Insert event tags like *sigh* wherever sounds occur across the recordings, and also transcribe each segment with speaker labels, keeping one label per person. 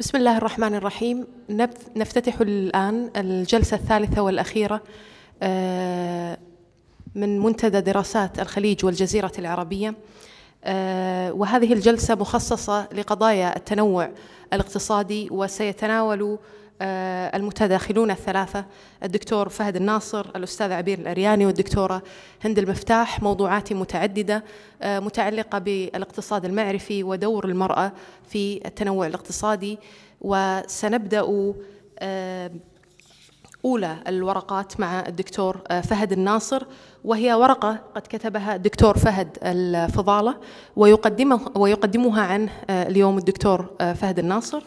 Speaker 1: بسم الله الرحمن الرحيم نفتتح الآن الجلسة الثالثة والأخيرة آه، من منتدى دراسات الخليج والجزيرة العربية آه، وهذه الجلسة مخصصة لقضايا التنوع الاقتصادي وسيتناول آه، المتداخلون الثلاثة الدكتور فهد الناصر الأستاذ عبير الأرياني والدكتورة هند المفتاح موضوعات متعددة آه، متعلقة بالاقتصاد المعرفي ودور المرأة في التنوع الاقتصادي وسنبدأ آه، أولى الورقات مع الدكتور فهد الناصر وهي ورقة قد كتبها الدكتور فهد الفضالة ويقدمه ويقدمها عنه اليوم الدكتور فهد الناصر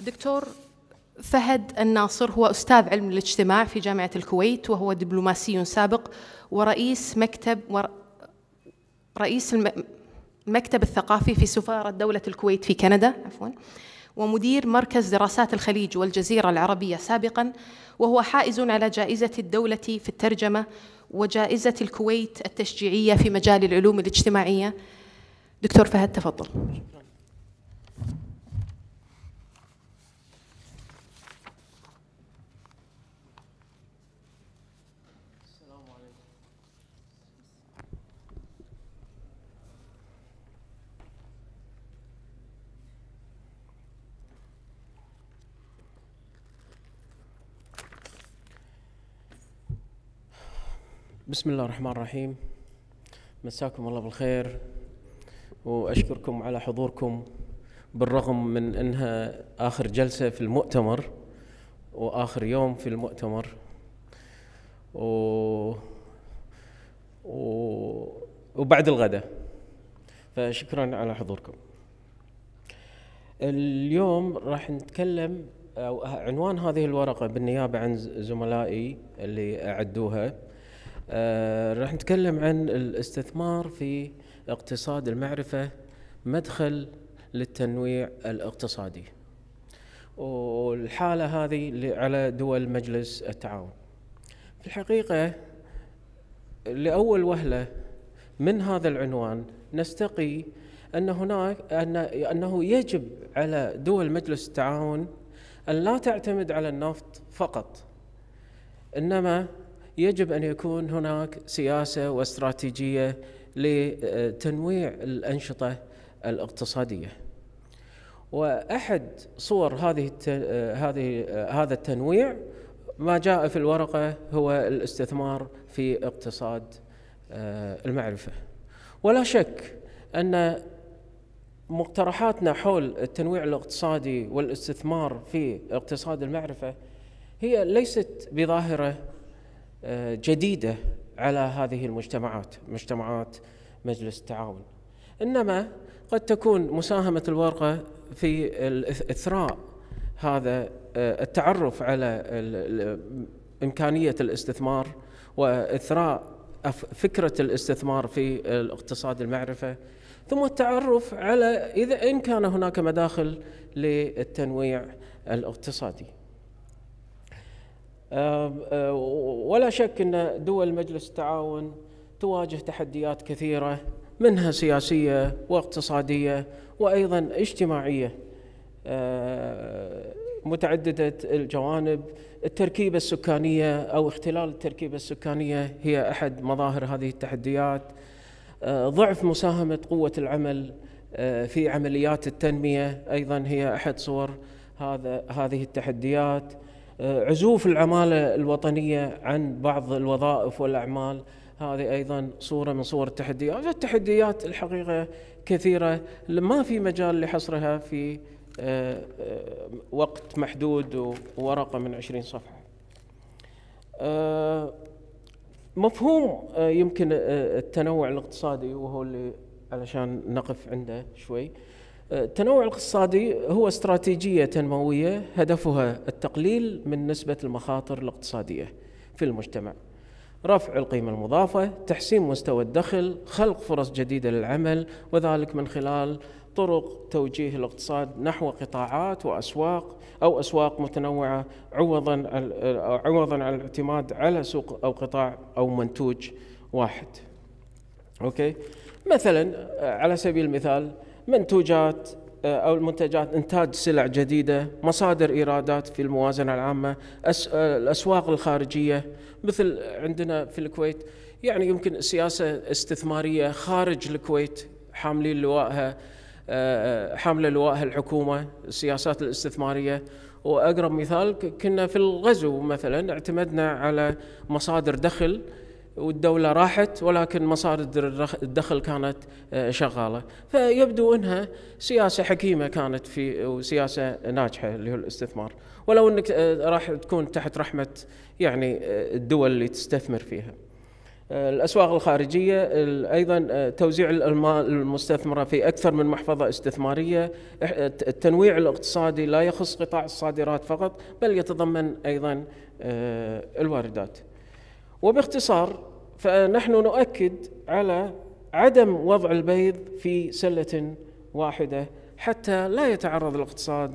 Speaker 1: دكتور فهد الناصر هو أستاذ علم الاجتماع في جامعة الكويت وهو دبلوماسي سابق ورئيس مكتب ورئيس رئيس المكتب الثقافي في سفارة دولة الكويت في كندا عفوا ومدير مركز دراسات الخليج والجزيرة العربية سابقا وهو حائز على جائزة الدولة في الترجمة وجائزة الكويت التشجيعية في مجال العلوم الاجتماعية دكتور فهد تفضل
Speaker 2: بسم الله الرحمن الرحيم مساكم الله بالخير واشكركم على حضوركم بالرغم من انها اخر جلسه في المؤتمر واخر يوم في المؤتمر و... و... وبعد الغداء فشكرا على حضوركم اليوم راح نتكلم أو عنوان هذه الورقة بالنيابة عن زملائي اللي أعدوها آه، راح نتكلم عن الاستثمار في اقتصاد المعرفة مدخل للتنويع الاقتصادي والحالة هذه على دول مجلس التعاون في الحقيقة لأول وهلة من هذا العنوان نستقي أن هناك أن أنه يجب على دول مجلس التعاون أن لا تعتمد على النفط فقط إنما يجب أن يكون هناك سياسة واستراتيجية لتنويع الأنشطة الاقتصادية وأحد صور هذه هذه هذا التنويع ما جاء في الورقة هو الاستثمار في اقتصاد آه، المعرفة ولا شك أن مقترحاتنا حول التنويع الاقتصادي والاستثمار في اقتصاد المعرفة هي ليست بظاهرة جديده على هذه المجتمعات مجتمعات مجلس التعاون انما قد تكون مساهمه الورقه في اثراء هذا آه، التعرف على امكانيه الاستثمار واثراء فكره الاستثمار في الاقتصاد المعرفه ثم التعرف على اذا ان كان هناك مداخل للتنويع الاقتصادي آه، آه، ولا شك ان دول مجلس التعاون تواجه تحديات كثيره منها سياسيه واقتصاديه وايضا اجتماعيه آه، متعدده الجوانب التركيبه السكانيه او اختلال التركيبه السكانيه هي احد مظاهر هذه التحديات ضعف مساهمه قوه العمل في عمليات التنميه ايضا هي احد صور هذا هذه التحديات آه، عزوف العماله الوطنيه عن بعض الوظائف والاعمال هذه ايضا صوره من صور التحديات، التحديات الحقيقه كثيره ما في مجال لحصرها في آه، آه، وقت محدود وورقه من 20 صفحه. مفهوم يمكن التنوع الاقتصادي وهو اللي علشان نقف عنده شوي. التنوع الاقتصادي هو استراتيجية تنموية هدفها التقليل من نسبة المخاطر الاقتصادية في المجتمع رفع القيمة المضافة تحسين مستوى الدخل خلق فرص جديدة للعمل وذلك من خلال طرق توجيه الاقتصاد نحو قطاعات واسواق او اسواق متنوعه عوضا عوضا عن الاعتماد على سوق او قطاع او منتوج واحد. اوكي؟ مثلا على سبيل المثال منتوجات آه، أو المنتجات إنتاج سلع جديدة مصادر إيرادات في الموازنة العامة آه، الأسواق الخارجية مثل عندنا في الكويت يعني يمكن سياسة استثمارية خارج الكويت حاملين لواءها آه، حاملة لواءها الحكومة السياسات الاستثمارية وأقرب مثال كنا في الغزو مثلا اعتمدنا على مصادر دخل والدولة راحت ولكن مصادر الدخل كانت آه، شغالة فيبدو أنها سياسة حكيمة كانت في وسياسة ناجحة اللي هو الاستثمار ولو أنك آه، راح تكون تحت رحمة يعني آه، الدول اللي تستثمر فيها الأسواق الخارجية أيضا توزيع المال المستثمرة في أكثر من محفظة استثمارية التنويع الاقتصادي لا يخص قطاع الصادرات فقط بل يتضمن أيضا الواردات وباختصار فنحن نؤكد على عدم وضع البيض في سله واحده حتى لا يتعرض الاقتصاد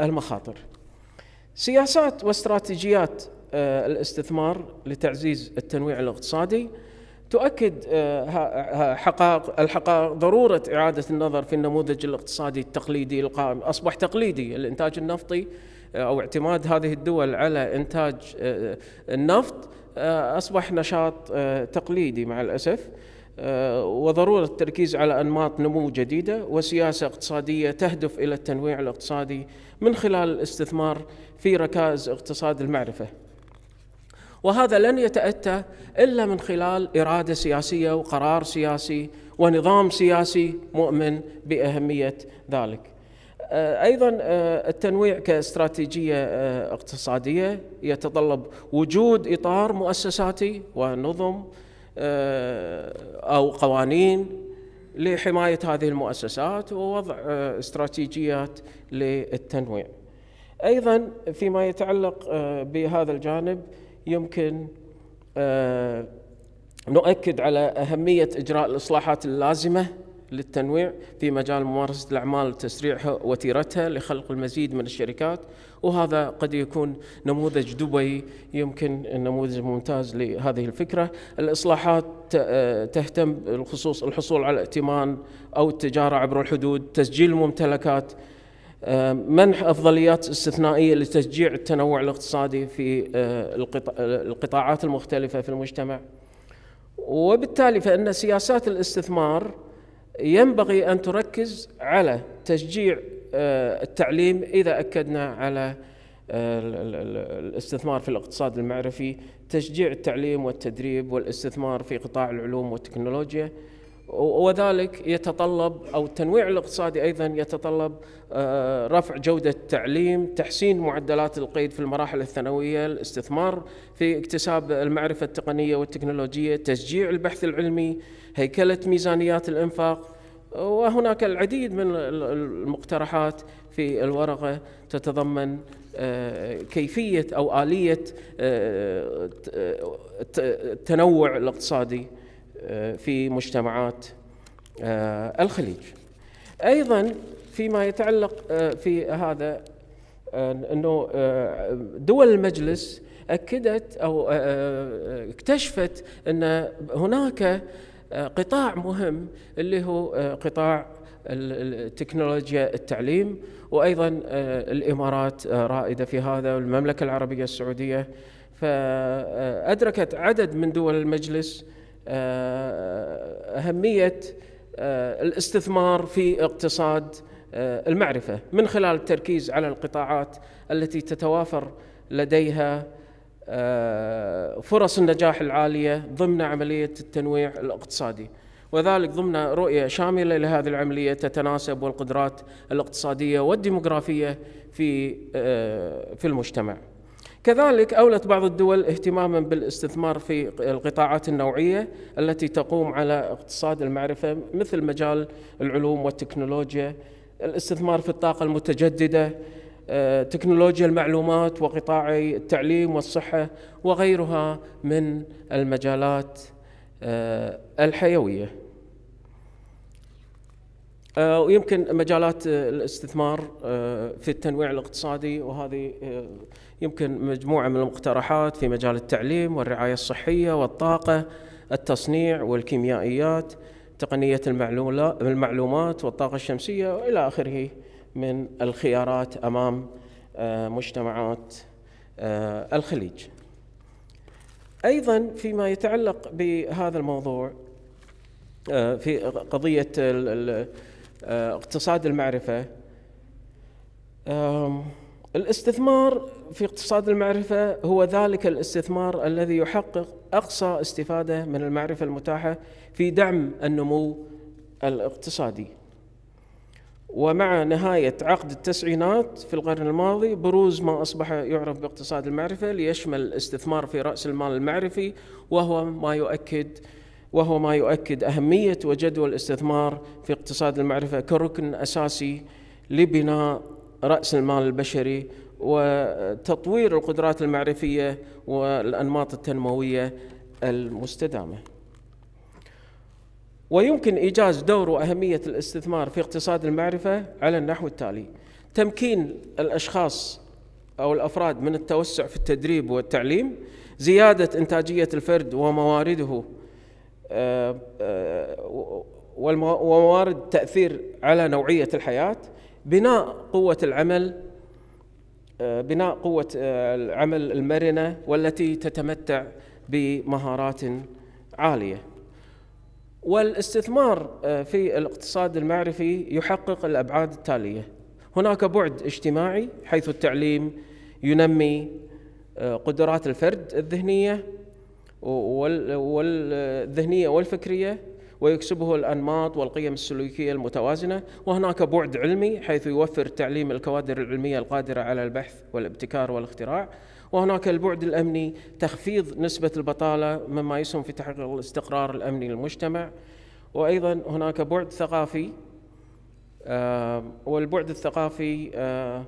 Speaker 2: للمخاطر. آه، سياسات واستراتيجيات آه، الاستثمار لتعزيز التنويع الاقتصادي تؤكد آه، حقائق الحقائق ضروره اعاده النظر في النموذج الاقتصادي التقليدي القائم، اصبح تقليدي الانتاج النفطي او اعتماد هذه الدول على انتاج آه، النفط آه، اصبح نشاط آه، تقليدي مع الاسف وضروره التركيز على انماط نمو جديده وسياسه اقتصاديه تهدف الى التنويع الاقتصادي من خلال الاستثمار في ركائز اقتصاد المعرفه. وهذا لن يتاتى الا من خلال اراده سياسيه وقرار سياسي ونظام سياسي مؤمن باهميه ذلك. آه، ايضا آه، التنويع كاستراتيجيه آه، اقتصاديه يتطلب وجود اطار مؤسساتي ونظم او قوانين لحمايه هذه المؤسسات ووضع استراتيجيات للتنويع. ايضا فيما يتعلق بهذا الجانب يمكن نؤكد على اهميه اجراء الاصلاحات اللازمه للتنويع في مجال ممارسة الأعمال وتسريعها وتيرتها لخلق المزيد من الشركات وهذا قد يكون نموذج دبي يمكن نموذج ممتاز لهذه الفكرة الإصلاحات آه، تهتم بالخصوص الحصول على ائتمان أو التجارة عبر الحدود تسجيل الممتلكات آه، منح افضليات استثنائيه لتشجيع التنوع الاقتصادي في آه، القطاعات المختلفه في المجتمع وبالتالي فان سياسات الاستثمار ينبغي أن تركز على تشجيع آه، التعليم إذا أكدنا على آه، الاستثمار في الاقتصاد المعرفي تشجيع التعليم والتدريب والاستثمار في قطاع العلوم والتكنولوجيا وذلك يتطلب او التنويع الاقتصادي ايضا يتطلب آه، رفع جوده التعليم، تحسين معدلات القيد في المراحل الثانويه، الاستثمار في اكتساب المعرفه التقنيه والتكنولوجيه، تشجيع البحث العلمي، هيكله ميزانيات الانفاق، وهناك العديد من المقترحات في الورقه تتضمن آه، كيفيه او اليه التنوع آه، الاقتصادي آه، في مجتمعات آه، الخليج ايضا فيما يتعلق آه، في هذا انه دول المجلس اكدت او اكتشفت ان هناك قطاع مهم اللي هو قطاع التكنولوجيا التعليم وايضا الامارات رائده في هذا والمملكه العربيه السعوديه فادركت عدد من دول المجلس آه، اهميه آه، الاستثمار في اقتصاد آه، المعرفه من خلال التركيز على القطاعات التي تتوافر لديها فرص النجاح العاليه ضمن عمليه التنويع الاقتصادي وذلك ضمن رؤيه شامله لهذه العمليه تتناسب والقدرات الاقتصاديه والديموغرافيه في في المجتمع كذلك أولت بعض الدول اهتماما بالاستثمار في القطاعات النوعية التي تقوم على اقتصاد المعرفة مثل مجال العلوم والتكنولوجيا الاستثمار في الطاقة المتجددة آه، تكنولوجيا المعلومات وقطاع التعليم والصحة وغيرها من المجالات آه، الحيوية آه، ويمكن مجالات الاستثمار في التنويع الاقتصادي وهذه يمكن مجموعة من المقترحات في مجال التعليم والرعاية الصحية والطاقة التصنيع والكيميائيات تقنية المعلومات والطاقة الشمسية وإلى آخره من الخيارات أمام آه، مجتمعات آه، الخليج أيضا فيما يتعلق بهذا الموضوع آه، في قضية اقتصاد المعرفة الاستثمار في اقتصاد المعرفة هو ذلك الاستثمار الذي يحقق أقصى استفادة من المعرفة المتاحة في دعم النمو الاقتصادي ومع نهاية عقد التسعينات في القرن الماضي بروز ما أصبح يعرف باقتصاد المعرفة ليشمل الاستثمار في رأس المال المعرفي وهو ما يؤكد وهو ما يؤكد أهمية وجدوى الاستثمار في اقتصاد المعرفة كركن أساسي لبناء رأس المال البشري وتطوير القدرات المعرفيه والانماط التنمويه المستدامه. ويمكن ايجاز دور واهميه الاستثمار في اقتصاد المعرفه على النحو التالي: تمكين الاشخاص او الافراد من التوسع في التدريب والتعليم، زياده انتاجيه الفرد وموارده آه، آه، وموارد التاثير على نوعيه الحياه، بناء قوه العمل آه، بناء قوة آه، العمل المرنة والتي تتمتع بمهارات عالية والاستثمار آه، في الاقتصاد المعرفي يحقق الأبعاد التالية هناك بعد اجتماعي حيث التعليم ينمي قدرات الفرد الذهنية والذهنية والفكرية ويكسبه الأنماط والقيم السلوكية المتوازنة وهناك بعد علمي حيث يوفر تعليم الكوادر العلمية القادرة على البحث والابتكار والاختراع وهناك البعد الأمني تخفيض نسبة البطالة مما يسهم في تحقيق الاستقرار الأمني للمجتمع وأيضا هناك بعد ثقافي آه، والبعد الثقافي آه،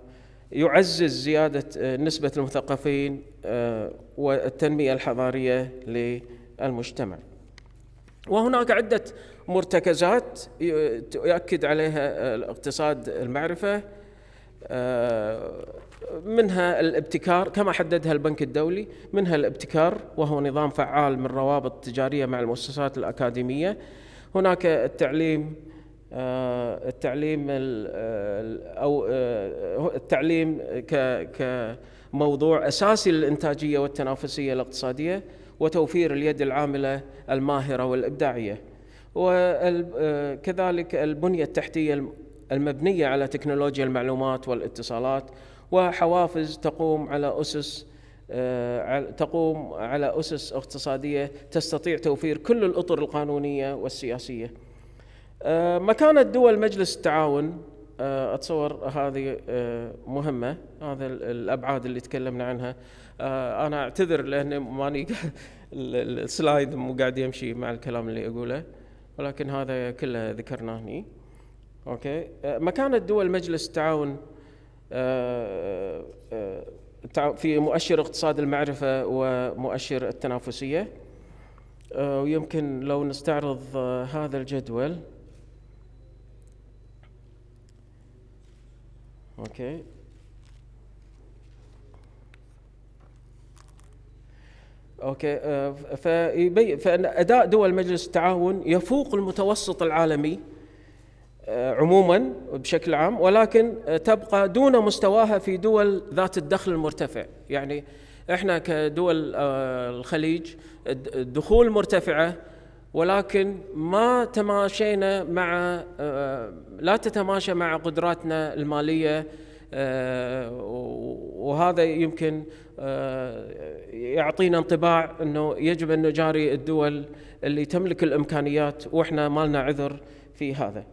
Speaker 2: يعزز زيادة آه، نسبة المثقفين والتنمية الحضارية للمجتمع وهناك عدة مرتكزات يؤكد عليها الاقتصاد المعرفة آه، منها الابتكار كما حددها البنك الدولي منها الابتكار وهو نظام فعال من روابط تجارية مع المؤسسات الأكاديمية هناك التعليم آه، التعليم أو آه، التعليم كموضوع أساسي للإنتاجية والتنافسية الاقتصادية وتوفير اليد العامله الماهره والابداعيه وكذلك البنيه التحتيه المبنيه على تكنولوجيا المعلومات والاتصالات وحوافز تقوم على اسس آه، تقوم على اسس اقتصاديه تستطيع توفير كل الاطر القانونيه والسياسيه. آه، مكانه دول مجلس التعاون آه، اتصور هذه مهمه هذا الابعاد اللي تكلمنا عنها آه، انا اعتذر لاني ماني السلايد مو قاعد يمشي مع الكلام اللي اقوله ولكن هذا كله ذكرناه هني اوكي آه، مكان الدول مجلس التعاون آه، في مؤشر اقتصاد المعرفه ومؤشر التنافسيه ويمكن لو نستعرض هذا الجدول اوكي اوكي آه، فيبين فان اداء دول مجلس التعاون يفوق المتوسط العالمي آه، عموما بشكل عام ولكن آه، تبقى دون مستواها في دول ذات الدخل المرتفع يعني احنا كدول الخليج الدخول مرتفعه ولكن ما تماشينا مع لا تتماشى مع قدراتنا الماليه وهذا يمكن يعطينا انطباع انه يجب ان نجاري الدول اللي تملك الامكانيات واحنا ما لنا عذر في هذا.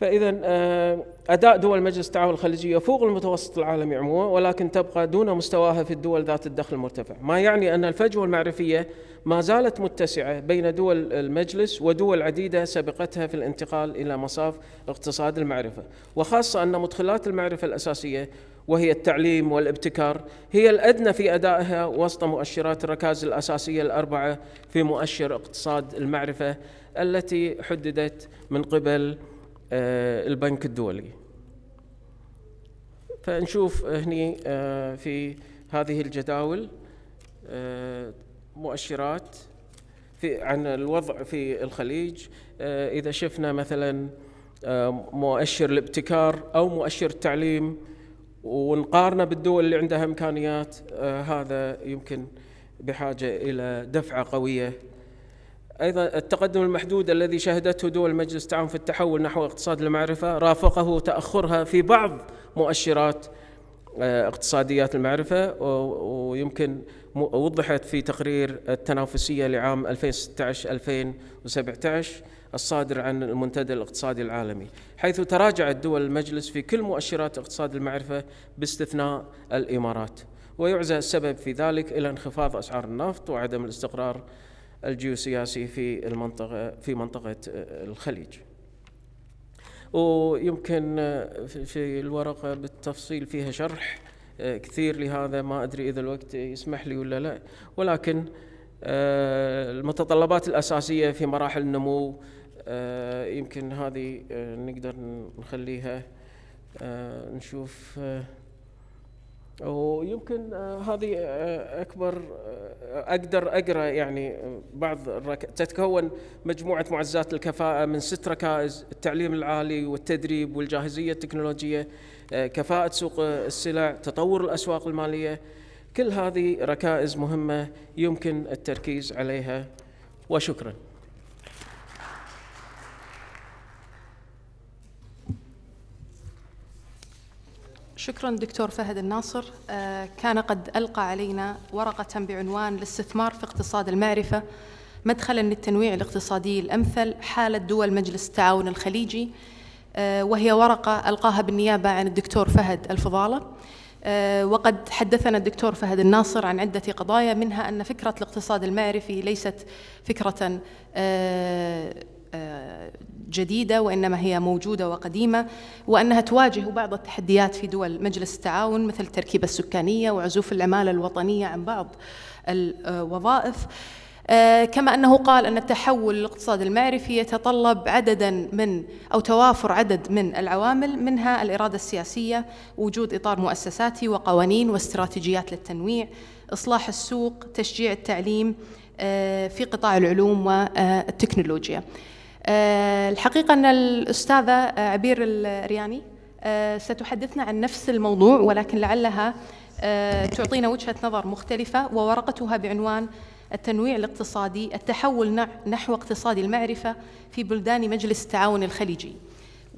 Speaker 2: فاذا آه، اداء دول مجلس التعاون الخليجي يفوق المتوسط العالمي عموما ولكن تبقى دون مستواها في الدول ذات الدخل المرتفع، ما يعني ان الفجوه المعرفيه ما زالت متسعه بين دول المجلس ودول عديده سبقتها في الانتقال الى مصاف اقتصاد المعرفه، وخاصه ان مدخلات المعرفه الاساسيه وهي التعليم والابتكار هي الأدنى في أدائها وسط مؤشرات الركائز الأساسية الأربعة في مؤشر اقتصاد المعرفة التي حددت من قبل آه، البنك الدولي فنشوف هني آه، في هذه الجداول آه، مؤشرات في عن الوضع في الخليج إذا شفنا مثلا مؤشر الابتكار أو مؤشر التعليم ونقارنه بالدول اللي عندها امكانيات آه، هذا يمكن بحاجه الى دفعه قويه ايضا التقدم المحدود الذي شهدته دول مجلس التعاون في التحول نحو اقتصاد المعرفه رافقه تاخرها في بعض مؤشرات آه، اقتصاديات المعرفه ويمكن وضحت في تقرير التنافسيه لعام 2016 2017 الصادر عن المنتدى الاقتصادي العالمي حيث تراجعت دول المجلس في كل مؤشرات اقتصاد المعرفة باستثناء الإمارات ويعزى السبب في ذلك إلى انخفاض أسعار النفط وعدم الاستقرار الجيوسياسي في المنطقة في منطقة الخليج ويمكن في الورقة بالتفصيل فيها شرح كثير لهذا ما أدري إذا الوقت يسمح لي ولا لا ولكن آه، المتطلبات الأساسية في مراحل النمو آه، يمكن هذه آه، نقدر نخليها آه، نشوف ويمكن هذه اكبر اقدر اقرا يعني بعض الرك... تتكون مجموعه معزات الكفاءه من ست ركائز التعليم العالي والتدريب والجاهزيه التكنولوجيه كفاءه سوق السلع تطور الاسواق الماليه كل هذه ركائز مهمه يمكن التركيز عليها وشكرا
Speaker 1: شكرا دكتور فهد الناصر آه، كان قد ألقى علينا ورقة بعنوان الاستثمار في اقتصاد المعرفة مدخلا للتنويع الاقتصادي الأمثل حالة دول مجلس التعاون الخليجي آه، وهي ورقة ألقاها بالنيابة عن الدكتور فهد الفضالة آه، وقد حدثنا الدكتور فهد الناصر عن عدة قضايا منها أن فكرة الاقتصاد المعرفي ليست فكرة جديدة وإنما هي موجودة وقديمة وأنها تواجه بعض التحديات في دول مجلس التعاون مثل التركيبة السكانية وعزوف العمالة الوطنية عن بعض الوظائف آه، كما أنه قال أن التحول الاقتصاد المعرفي يتطلب عددا من أو توافر عدد من العوامل منها الإرادة السياسية وجود إطار مؤسساتي وقوانين واستراتيجيات للتنويع إصلاح السوق تشجيع التعليم آه، في قطاع العلوم والتكنولوجيا آه، الحقيقة أن الأستاذة عبير الرياني آه، ستحدثنا عن نفس الموضوع ولكن لعلها آه، تعطينا وجهة نظر مختلفة وورقتها بعنوان التنويع الاقتصادي التحول نحو اقتصاد المعرفة في بلدان مجلس التعاون الخليجي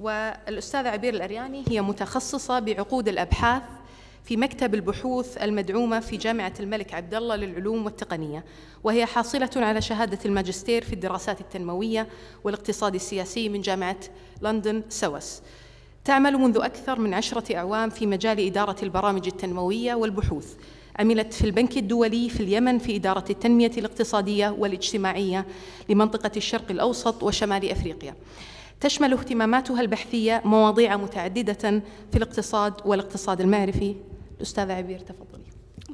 Speaker 1: والأستاذة عبير الأرياني هي متخصصة بعقود الأبحاث في مكتب البحوث المدعومة في جامعة الملك عبد الله للعلوم والتقنية، وهي حاصلة على شهادة الماجستير في الدراسات التنموية والاقتصاد السياسي من جامعة لندن سوس. تعمل منذ أكثر من عشرة أعوام في مجال إدارة البرامج التنموية والبحوث، عملت في البنك الدولي في اليمن في إدارة التنمية الاقتصادية والاجتماعية لمنطقة الشرق الأوسط وشمال أفريقيا. تشمل اهتماماتها البحثية مواضيع متعددة في الاقتصاد والاقتصاد المعرفي الأستاذة عبير تفضلي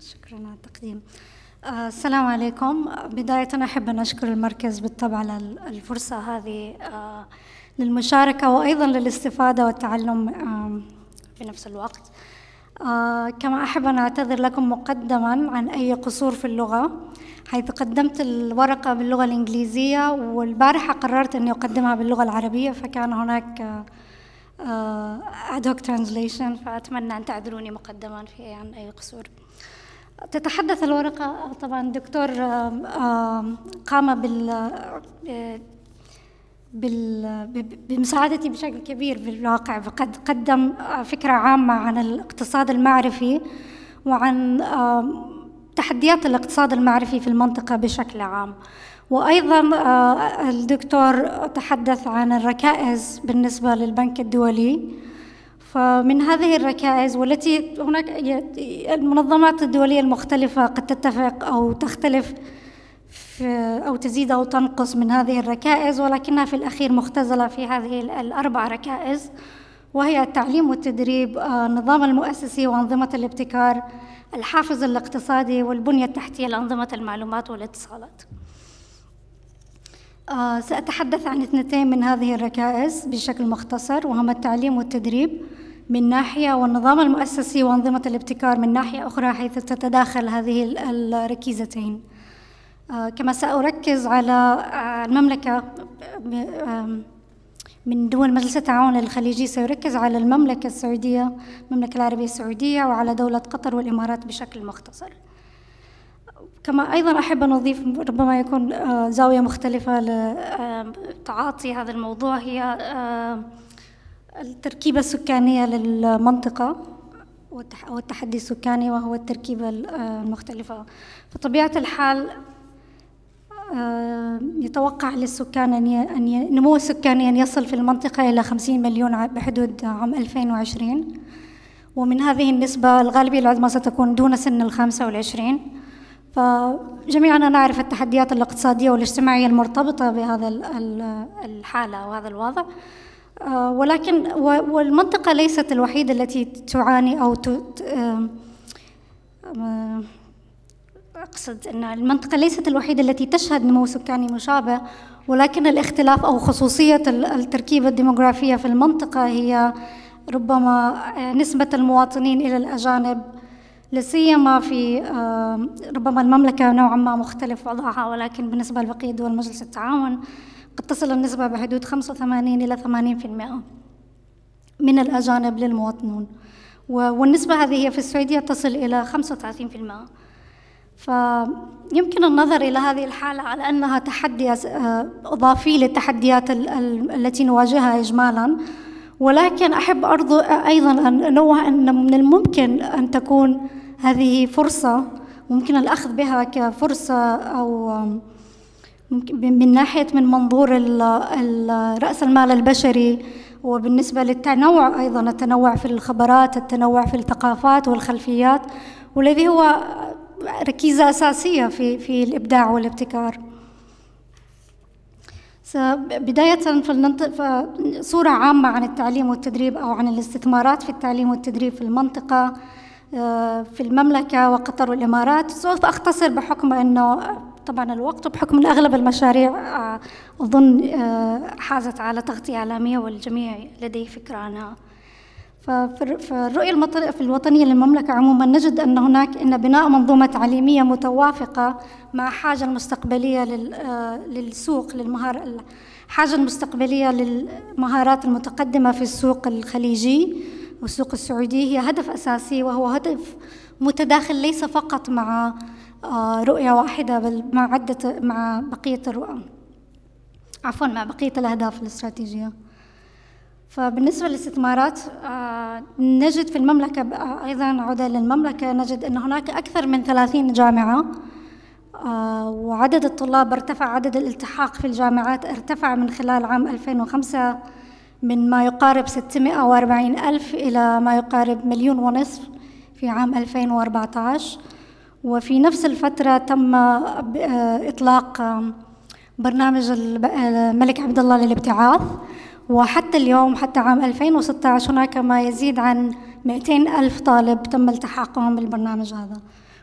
Speaker 3: شكرا على التقديم آه، السلام عليكم بداية أحب أن أشكر المركز بالطبع على الفرصة هذه آه، للمشاركة وأيضا للاستفادة والتعلم في نفس الوقت آه، كما أحب أن أعتذر لكم مقدما عن أي قصور في اللغة حيث قدمت الورقة باللغة الإنجليزية والبارحة قررت أني أقدمها باللغة العربية فكان هناك أدوك آه، ترانزليشن فأتمنى أن تعذروني مقدما في عن أي قصور تتحدث الورقة طبعا الدكتور آه، قام بال بمساعدتي بشكل كبير بالواقع فقد قدم فكرة عامة عن الاقتصاد المعرفي وعن تحديات الاقتصاد المعرفي في المنطقة بشكل عام وأيضا الدكتور تحدث عن الركائز بالنسبة للبنك الدولي فمن هذه الركائز والتي هناك المنظمات الدولية المختلفة قد تتفق أو تختلف أو تزيد أو تنقص من هذه الركائز ولكنها في الأخير مختزلة في هذه الأربع ركائز وهي التعليم والتدريب النظام آه، المؤسسي وأنظمة الابتكار الحافز الاقتصادي والبنية التحتية لأنظمة المعلومات والاتصالات آه، سأتحدث عن اثنتين من هذه الركائز بشكل مختصر وهما التعليم والتدريب من ناحية والنظام المؤسسي وأنظمة الابتكار من ناحية أخرى حيث تتداخل هذه الركيزتين آه، كما سأركز على آه، المملكة من دول مجلس التعاون الخليجي سيركز على المملكة السعودية المملكة العربية السعودية وعلى دولة قطر والإمارات بشكل مختصر كما أيضا أحب أن أضيف ربما يكون آه، زاوية مختلفة لتعاطي هذا الموضوع هي التركيبة السكانية للمنطقة والتحدي السكاني وهو التركيبة المختلفة فطبيعة الحال آه، يتوقع للسكان أن أن نمو السكاني أن يصل في المنطقة إلى 50 مليون بحدود عام 2020 ومن هذه النسبة الغالبية العظمى ستكون دون سن ال 25 فجميعنا نعرف التحديات الاقتصادية والاجتماعية المرتبطة بهذا الحالة وهذا الوضع آه، ولكن والمنطقة ليست الوحيدة التي تعاني أو أقصد أن المنطقة ليست الوحيدة التي تشهد نمو سكاني مشابه ولكن الاختلاف أو خصوصية التركيبة الديموغرافية في المنطقة هي ربما آه، نسبة المواطنين إلى الأجانب لسيما في آه، ربما المملكة نوعا ما مختلف وضعها ولكن بالنسبة لبقية دول مجلس التعاون قد تصل النسبة بحدود 85 إلى 80% من الأجانب للمواطنون والنسبة هذه في السعودية تصل إلى 35% فيمكن النظر إلى هذه الحالة على أنها تحدي إضافي للتحديات التي نواجهها إجمالا ولكن أحب أرضو أيضا أن أنوه أن من الممكن أن تكون هذه فرصة ممكن الأخذ بها كفرصة أو من ناحية من منظور رأس المال البشري وبالنسبة للتنوع أيضا التنوع في الخبرات التنوع في الثقافات والخلفيات والذي هو ركيزة أساسية في في الإبداع والابتكار بداية صورة عامة عن التعليم والتدريب أو عن الاستثمارات في التعليم والتدريب في المنطقة آه، في المملكة وقطر والإمارات سوف أختصر بحكم أنه طبعا الوقت بحكم أن أغلب المشاريع آه، أظن آه، حازت على تغطية إعلامية والجميع لديه فكرة عنها في الوطنية للمملكة عموما نجد أن هناك أن بناء منظومة تعليمية متوافقة مع حاجة المستقبلية آه، للسوق للمهارة الحاجة المستقبلية للمهارات المتقدمة في السوق الخليجي والسوق السعودي هي هدف أساسي وهو هدف متداخل ليس فقط مع آه، رؤية واحدة بل مع عدة مع بقية الرؤى عفوا مع بقية الأهداف الاستراتيجية فبالنسبة للاستثمارات آه، نجد في المملكة آه، أيضا عودة للمملكة نجد أن هناك أكثر من ثلاثين جامعة آه، وعدد الطلاب ارتفع عدد الالتحاق في الجامعات ارتفع من خلال عام 2005 من ما يقارب 640 ألف إلى ما يقارب مليون ونصف في عام 2014 وفي نفس الفترة تم إطلاق برنامج الملك عبد الله للابتعاث وحتى اليوم حتى عام 2016 هناك ما يزيد عن 200 ألف طالب تم التحاقهم بالبرنامج هذا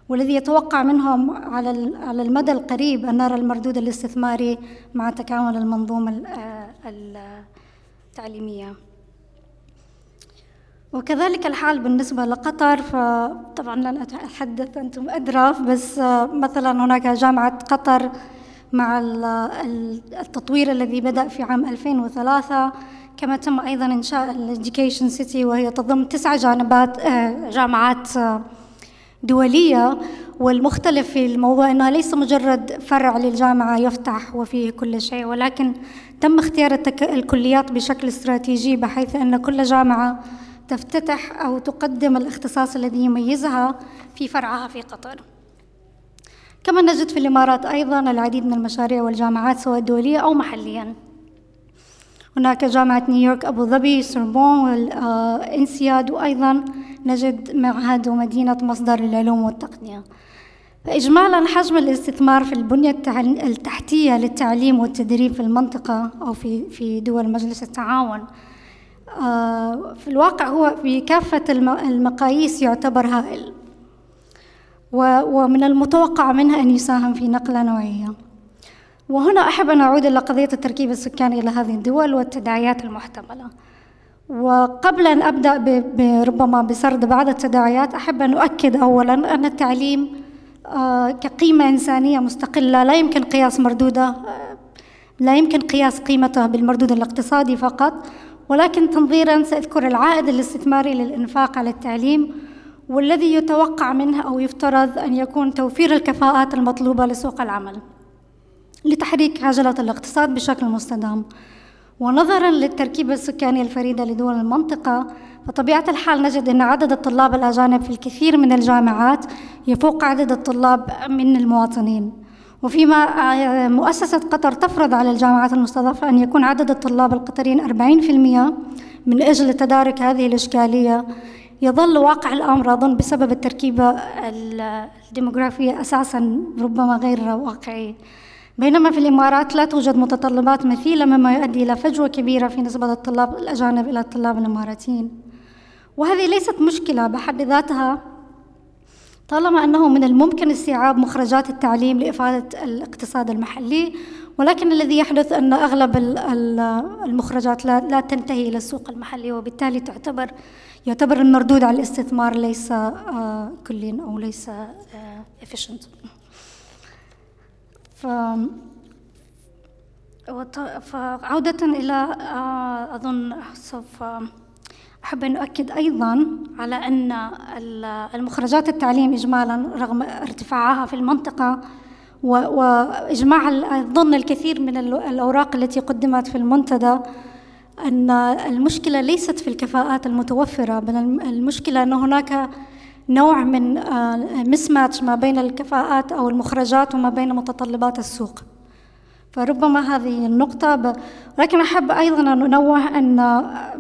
Speaker 3: والذي يتوقع منهم على على المدى القريب أن نرى المردود الاستثماري مع تكامل المنظومة التعليمية وكذلك الحال بالنسبة لقطر فطبعا لن أتحدث أنتم أدرى بس مثلا هناك جامعة قطر مع التطوير الذي بدأ في عام 2003 كما تم أيضا إنشاء الإديوكيشن سيتي وهي تضم تسع جانبات آه، جامعات آه، دولية والمختلف في الموضوع أنها ليس مجرد فرع للجامعة يفتح وفيه كل شيء ولكن تم اختيار الكليات بشكل استراتيجي بحيث أن كل جامعة تفتتح أو تقدم الاختصاص الذي يميزها في فرعها في قطر كما نجد في الإمارات أيضا العديد من المشاريع والجامعات سواء دولية أو محليا هناك جامعة نيويورك أبو ظبي سربون والإنسياد آه، وأيضا نجد معهد ومدينة مصدر للعلوم والتقنية فإجمالا حجم الاستثمار في البنية التحتية للتعليم والتدريب في المنطقة أو في في دول مجلس التعاون آه، في الواقع هو بكافة المقاييس يعتبر هائل ومن المتوقع منها أن يساهم في نقلة نوعية وهنا أحب أن أعود إلى قضية التركيب السكاني لهذه الدول والتداعيات المحتملة وقبل أن أبدأ ربما بسرد بعض التداعيات أحب أن أؤكد أولا أن التعليم آه، كقيمة إنسانية مستقلة لا يمكن قياس مردودة آه، لا يمكن قياس قيمته بالمردود الاقتصادي فقط ولكن تنظيرا سأذكر العائد الاستثماري للإنفاق على التعليم والذي يتوقع منه أو يفترض أن يكون توفير الكفاءات المطلوبة لسوق العمل لتحريك عجلة الاقتصاد بشكل مستدام ونظرا للتركيبة السكانية الفريدة لدول المنطقة فطبيعة الحال نجد أن عدد الطلاب الأجانب في الكثير من الجامعات يفوق عدد الطلاب من المواطنين وفيما آه، مؤسسة قطر تفرض على الجامعات المستضافة أن يكون عدد الطلاب القطريين 40% من أجل تدارك هذه الإشكالية يظل واقع الأمر أظن بسبب التركيبة الديموغرافية أساسا ربما غير واقعي بينما في الإمارات لا توجد متطلبات مثيلة مما يؤدي إلى فجوة كبيرة في نسبة الطلاب الأجانب إلى الطلاب الإماراتيين وهذه ليست مشكلة بحد ذاتها طالما أنه من الممكن استيعاب مخرجات التعليم لإفادة الاقتصاد المحلي ولكن الذي يحدث أن أغلب المخرجات لا تنتهي إلى السوق المحلي وبالتالي تعتبر يعتبر المردود على الاستثمار ليس آه، كليا أو ليس آه، efficient ف... فعودة إلى آه، أظن سوف أحب أن أؤكد أيضا على أن المخرجات التعليم إجمالا رغم ارتفاعها في المنطقة واجماع الظن الكثير من الاوراق التي قدمت في المنتدى ان المشكله ليست في الكفاءات المتوفره بل المشكله ان هناك نوع من مسماتش آه، ما بين الكفاءات او المخرجات وما بين متطلبات السوق فربما هذه النقطه ب... ولكن احب ايضا ان انوه ان آه،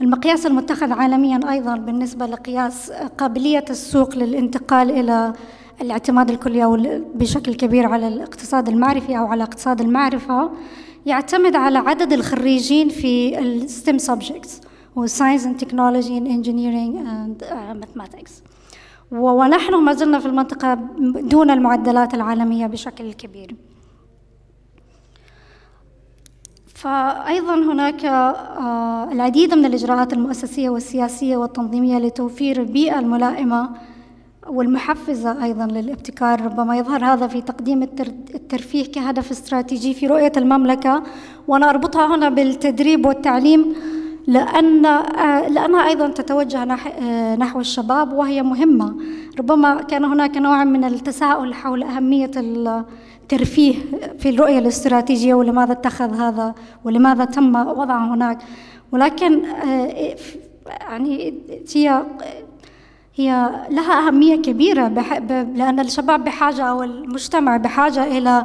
Speaker 3: المقياس المتخذ عالميا ايضا بالنسبه لقياس قابليه السوق للانتقال الى الاعتماد الكلي أو بشكل كبير على الاقتصاد المعرفي أو على اقتصاد المعرفة يعتمد على عدد الخريجين في الستيم سبجكتس هو ساينس اند تكنولوجي اند انجينيرينج اند ماثماتكس ونحن ما زلنا في المنطقة دون المعدلات العالمية بشكل كبير فأيضا هناك آه، العديد من الإجراءات المؤسسية والسياسية والتنظيمية لتوفير البيئة الملائمة والمحفزة أيضا للابتكار ربما يظهر هذا في تقديم الترفيه كهدف استراتيجي في رؤية المملكة وأنا أربطها هنا بالتدريب والتعليم لأن لأنها أيضا تتوجه نحو الشباب وهي مهمة ربما كان هناك نوع من التساؤل حول أهمية الترفيه في الرؤية الاستراتيجية ولماذا اتخذ هذا ولماذا تم وضعه هناك ولكن يعني هي هي لها أهمية كبيرة بح... ب... لأن الشباب بحاجة أو المجتمع بحاجة إلى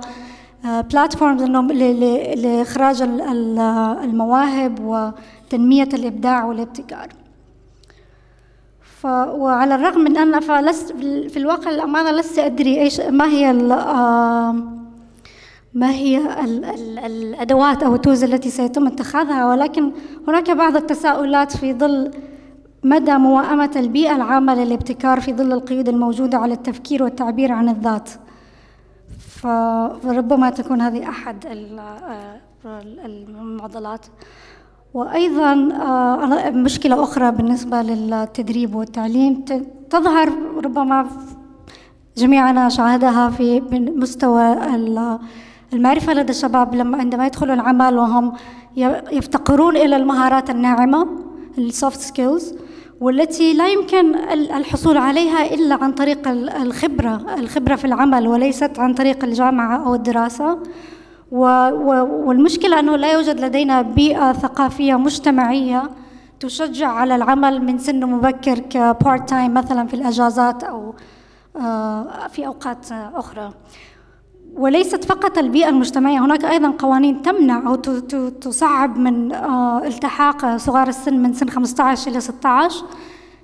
Speaker 3: بلاتفورمز آه، انهم لاخراج المواهب وتنميه الابداع والابتكار ف وعلى الرغم من ان فلست في الواقع الامانه لست ادري ايش ما هي ال آه، ما هي ال ال الادوات او التوز التي سيتم اتخاذها ولكن هناك بعض التساؤلات في ظل مدى موائمة البيئة العامة للابتكار في ظل القيود الموجودة على التفكير والتعبير عن الذات فربما تكون هذه أحد آه، المعضلات وأيضا آه، مشكلة أخرى بالنسبة للتدريب والتعليم تظهر ربما جميعنا شاهدها في مستوى المعرفة لدى الشباب لما عندما يدخلوا العمل وهم يفتقرون إلى المهارات الناعمة السوفت سكيلز والتي لا يمكن الحصول عليها إلا عن طريق الخبرة الخبرة في العمل وليست عن طريق الجامعة أو الدراسة والمشكلة أنه لا يوجد لدينا بيئة ثقافية مجتمعية تشجع على العمل من سن مبكر كبارت تايم مثلا في الأجازات أو آه، في أوقات أخرى وليست فقط البيئة المجتمعية هناك أيضا قوانين تمنع أو تصعب من آه، التحاق صغار السن من سن 15 إلى 16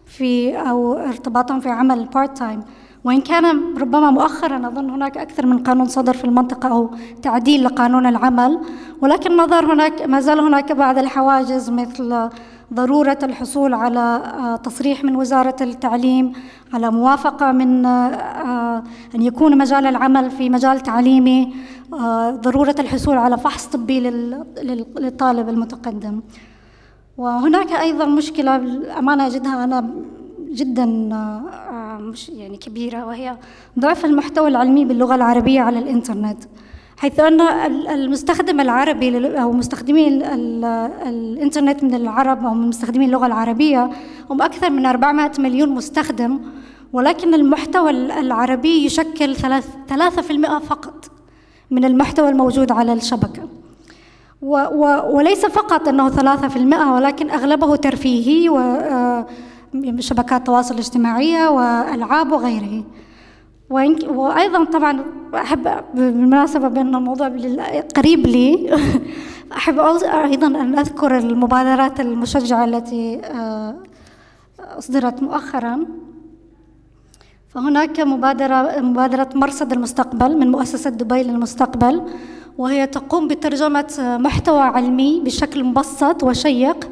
Speaker 3: في أو ارتباطهم في عمل بارت تايم وإن كان ربما مؤخرا أظن هناك أكثر من قانون صدر في المنطقة أو تعديل لقانون العمل ولكن ما زال هناك ما زال هناك بعض الحواجز مثل ضرورة الحصول على آه، تصريح من وزارة التعليم على موافقة من آه، آه، أن يكون مجال العمل في مجال تعليمي ضرورة الحصول على فحص طبي للطالب المتقدم وهناك أيضا مشكلة أمانة أجدها أنا جدا مش يعني كبيرة وهي ضعف المحتوى العلمي باللغة العربية على الإنترنت حيث أن المستخدم العربي أو مستخدمي الإنترنت من العرب أو من مستخدمي اللغة العربية هم أكثر من 400 مليون مستخدم ولكن المحتوى العربي يشكل 3% فقط من المحتوى الموجود على الشبكة و و وليس فقط أنه 3% ولكن أغلبه ترفيهي وشبكات آه، تواصل اجتماعية وألعاب وغيره وأيضا طبعا أحب بالمناسبة بأن الموضوع قريب لي *laughs* أحب أيضا أن أذكر المبادرات المشجعة التي آه، أصدرت مؤخرا فهناك مبادرة مبادرة مرصد المستقبل من مؤسسة دبي للمستقبل وهي تقوم بترجمة آه، محتوى علمي بشكل مبسط وشيق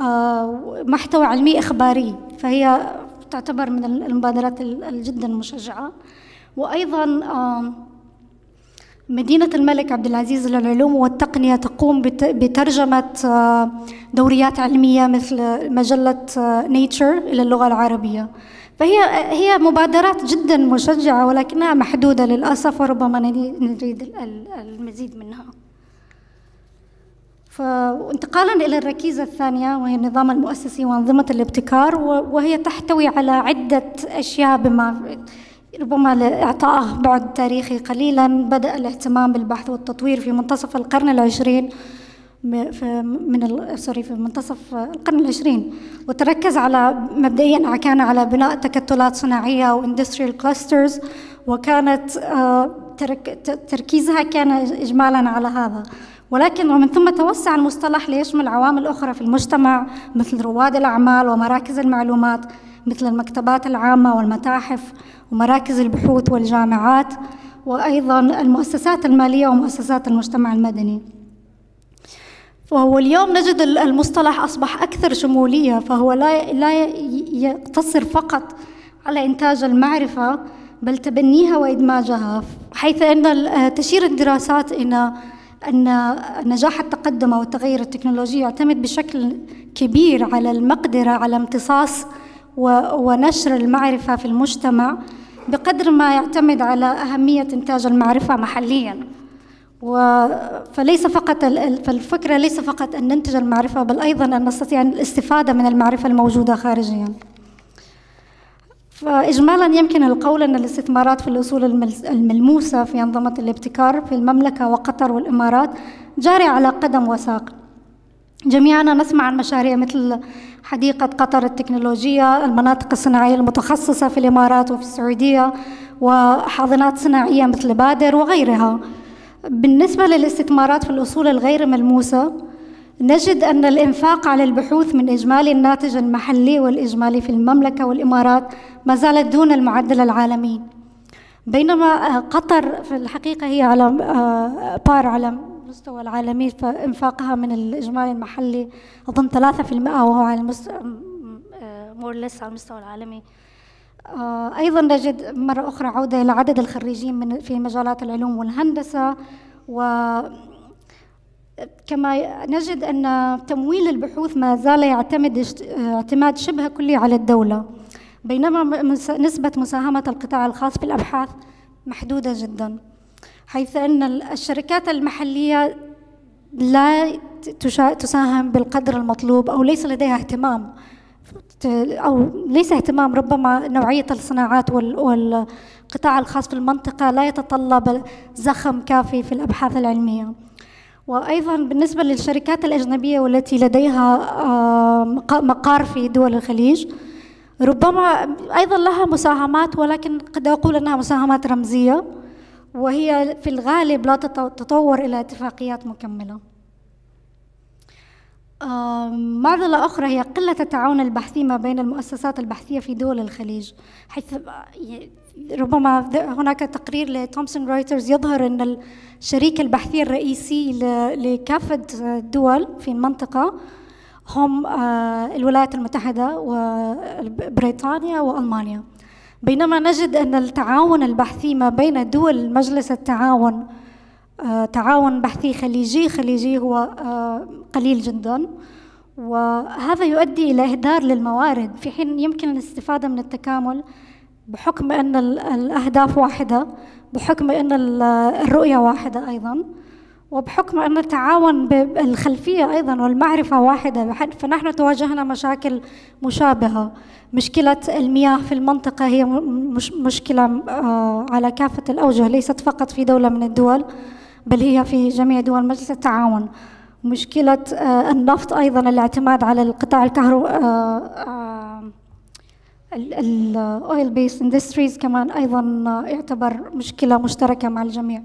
Speaker 3: آه، محتوى علمي إخباري فهي تعتبر من المبادرات الجدا مشجعة وأيضا مدينة الملك عبد العزيز للعلوم والتقنية تقوم بترجمة دوريات علمية مثل مجلة نيتشر إلى اللغة العربية فهي هي مبادرات جدا مشجعة ولكنها محدودة للأسف وربما نريد المزيد منها فانتقالا إلى الركيزة الثانية وهي النظام المؤسسي وأنظمة الابتكار وهي تحتوي على عدة أشياء بما ربما لإعطائه بعد تاريخي قليلا بدأ الاهتمام بالبحث والتطوير في منتصف القرن العشرين من سوري في منتصف القرن العشرين وتركز على مبدئيا كان على بناء تكتلات صناعية واندستريال كلاسترز وكانت آه، تركيزها كان إجمالا على هذا ولكن ومن ثم توسع المصطلح ليشمل عوامل أخرى في المجتمع مثل رواد الأعمال ومراكز المعلومات مثل المكتبات العامة والمتاحف ومراكز البحوث والجامعات وأيضا المؤسسات المالية ومؤسسات المجتمع المدني واليوم نجد المصطلح أصبح أكثر شمولية فهو لا لا يقتصر فقط على إنتاج المعرفة بل تبنيها وإدماجها حيث أن تشير الدراسات إلى أن نجاح التقدم أو التغير التكنولوجي يعتمد بشكل كبير على المقدرة على امتصاص ونشر المعرفة في المجتمع بقدر ما يعتمد على أهمية إنتاج المعرفة محلياً و... فليس فقط فالفكرة ليس فقط أن ننتج المعرفة بل أيضا أن نستطيع الاستفادة من المعرفة الموجودة خارجيا فإجمالا يمكن القول أن الاستثمارات في الأصول الملموسة في أنظمة الابتكار في المملكة وقطر والإمارات جاري على قدم وساق جميعنا نسمع عن مشاريع مثل حديقة قطر التكنولوجية المناطق الصناعية المتخصصة في الإمارات وفي السعودية وحاضنات صناعية مثل بادر وغيرها بالنسبة للاستثمارات في الأصول الغير ملموسة نجد أن الإنفاق على البحوث من إجمالي الناتج المحلي والإجمالي في المملكة والإمارات ما زالت دون المعدل العالمي بينما آه، قطر في الحقيقة هي على آه، بار على المستوى العالمي فإنفاقها من الإجمالي المحلي أظن 3% وهو على المستوى آه، على المستوى العالمي أيضا نجد مرة أخرى عودة إلى عدد الخريجين من في مجالات العلوم والهندسة و كما نجد أن تمويل البحوث ما زال يعتمد اعتماد شبه كلي على الدولة بينما نسبة مساهمة القطاع الخاص في الأبحاث محدودة جدا حيث أن الشركات المحلية لا تساهم بالقدر المطلوب أو ليس لديها اهتمام أو ليس اهتمام ربما نوعية الصناعات والقطاع الخاص في المنطقة لا يتطلب زخم كافي في الأبحاث العلمية وأيضا بالنسبة للشركات الأجنبية والتي لديها آه، مقار في دول الخليج ربما أيضا لها مساهمات ولكن قد أقول أنها مساهمات رمزية وهي في الغالب لا تتطور إلى اتفاقيات مكملة معضلة أخرى هي قلة التعاون البحثي ما بين المؤسسات البحثية في دول الخليج حيث ربما هناك تقرير لتومسون رويترز يظهر أن الشريك البحثي الرئيسي لكافة الدول في المنطقة هم آه، الولايات المتحدة وبريطانيا وألمانيا بينما نجد أن التعاون البحثي ما بين دول مجلس التعاون آه، تعاون بحثي خليجي خليجي هو آه، قليل جدا وهذا يؤدي إلى إهدار للموارد في حين يمكن الاستفادة من التكامل بحكم أن الأهداف واحدة بحكم أن الرؤية واحدة أيضا وبحكم أن التعاون بالخلفية أيضا والمعرفة واحدة فنحن تواجهنا مشاكل مشابهة مشكلة المياه في المنطقة هي مش مشكلة آه، على كافة الأوجه ليست فقط في دولة من الدول بل هي في جميع دول مجلس التعاون مشكلة آه، النفط أيضا الاعتماد على القطاع الكهرباء آه، الاويل بيس اندستريز كمان ايضا يعتبر مشكله مشتركه مع الجميع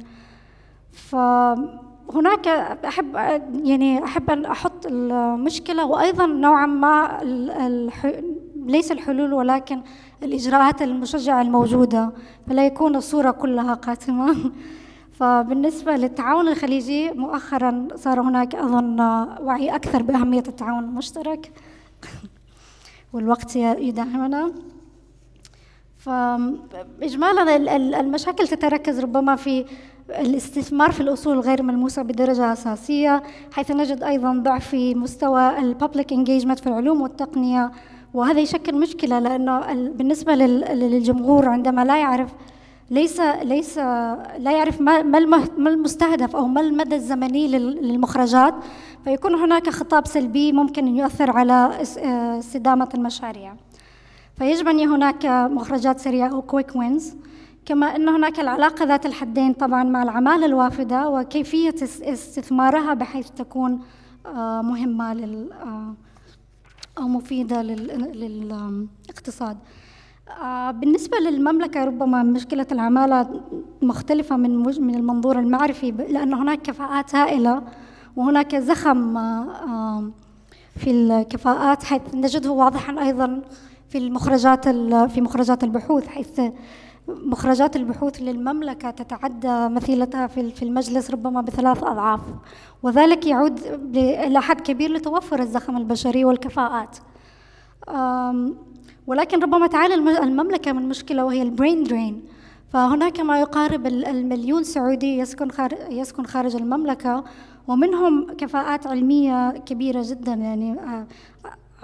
Speaker 3: فهناك احب يعني احب ان احط المشكله وايضا نوعا ما الح... ليس الحلول ولكن الاجراءات المشجعه الموجوده فلا يكون الصوره كلها قاتمه *laughs* فبالنسبة للتعاون الخليجي مؤخرا صار هناك أظن وعي أكثر بأهمية التعاون المشترك *laughs* والوقت يدعمنا فإجمالا المشاكل تتركز ربما في الاستثمار في الأصول الغير ملموسة بدرجة أساسية حيث نجد أيضا ضعف في مستوى الببليك انجيجمنت في العلوم والتقنية وهذا يشكل مشكلة لأنه بالنسبة للجمهور عندما لا يعرف ليس ليس لا يعرف ما ما المستهدف او ما المدى الزمني للمخرجات فيكون هناك خطاب سلبي ممكن ان يؤثر على استدامه آه، المشاريع فيجب ان هناك مخرجات سريعه او كويك وينز كما ان هناك العلاقه ذات الحدين طبعا مع العماله الوافده وكيفيه استثمارها بحيث تكون آه، مهمه لل آه، او مفيده للاقتصاد آه، بالنسبة للمملكة ربما مشكلة العمالة مختلفة من من المنظور المعرفي لأن هناك كفاءات هائلة وهناك زخم آه، في الكفاءات حيث نجده واضحا أيضا في المخرجات في مخرجات البحوث حيث مخرجات البحوث للمملكة تتعدى مثيلتها في المجلس ربما بثلاث أضعاف وذلك يعود إلى حد كبير لتوفر الزخم البشري والكفاءات ولكن ربما تعاني المملكة من مشكلة وهي البرين درين فهناك ما يقارب المليون سعودي يسكن خارج, يسكن خارج المملكة ومنهم كفاءات علمية كبيرة جدا يعني آه،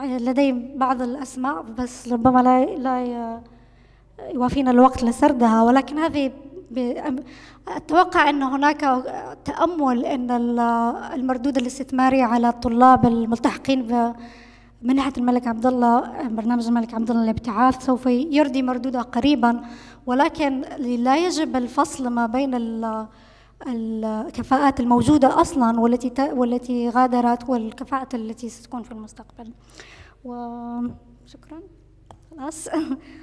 Speaker 3: لدي بعض الأسماء بس ربما لا لا يوافينا الوقت لسردها ولكن هذه أتوقع أن هناك تأمل أن المردود الاستثماري على الطلاب الملتحقين منحة الملك عبد الله برنامج الملك عبد الله الابتعاث سوف يردي مردوده قريبا ولكن لا يجب الفصل ما بين الكفاءات الموجودة أصلا والتي والتي غادرت والكفاءات التي ستكون في المستقبل وشكرا خلاص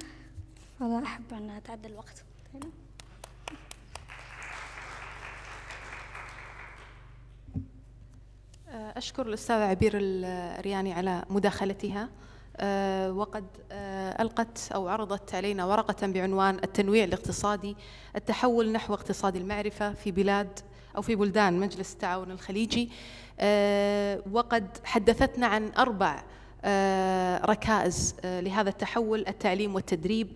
Speaker 3: *laughs* فلا أحب أن أتعدى الوقت
Speaker 1: أه، أشكر الأستاذة عبير الرياني على مداخلتها أه، وقد أه، ألقت أو عرضت علينا ورقة بعنوان التنويع الاقتصادي التحول نحو اقتصاد المعرفة في بلاد أو في بلدان مجلس التعاون الخليجي وقد حدثتنا عن أربع ركائز لهذا التحول التعليم والتدريب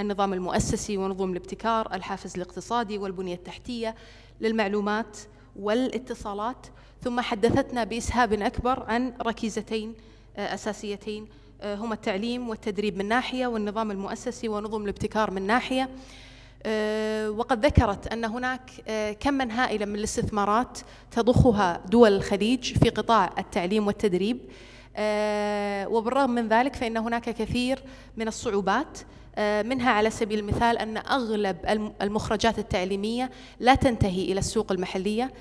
Speaker 1: النظام المؤسسي ونظم الابتكار الحافز الاقتصادي والبنية التحتية للمعلومات والاتصالات ثم حدثتنا بإسهاب أكبر عن ركيزتين آه، أساسيتين آه، هما التعليم والتدريب من ناحية والنظام المؤسسي ونظم الابتكار من ناحية آه، وقد ذكرت أن هناك كما هائلا من الاستثمارات تضخها دول الخليج في قطاع التعليم والتدريب وبالرغم من ذلك فإن هناك كثير من الصعوبات منها على سبيل المثال أن أغلب المخرجات التعليمية لا تنتهي إلى السوق المحلية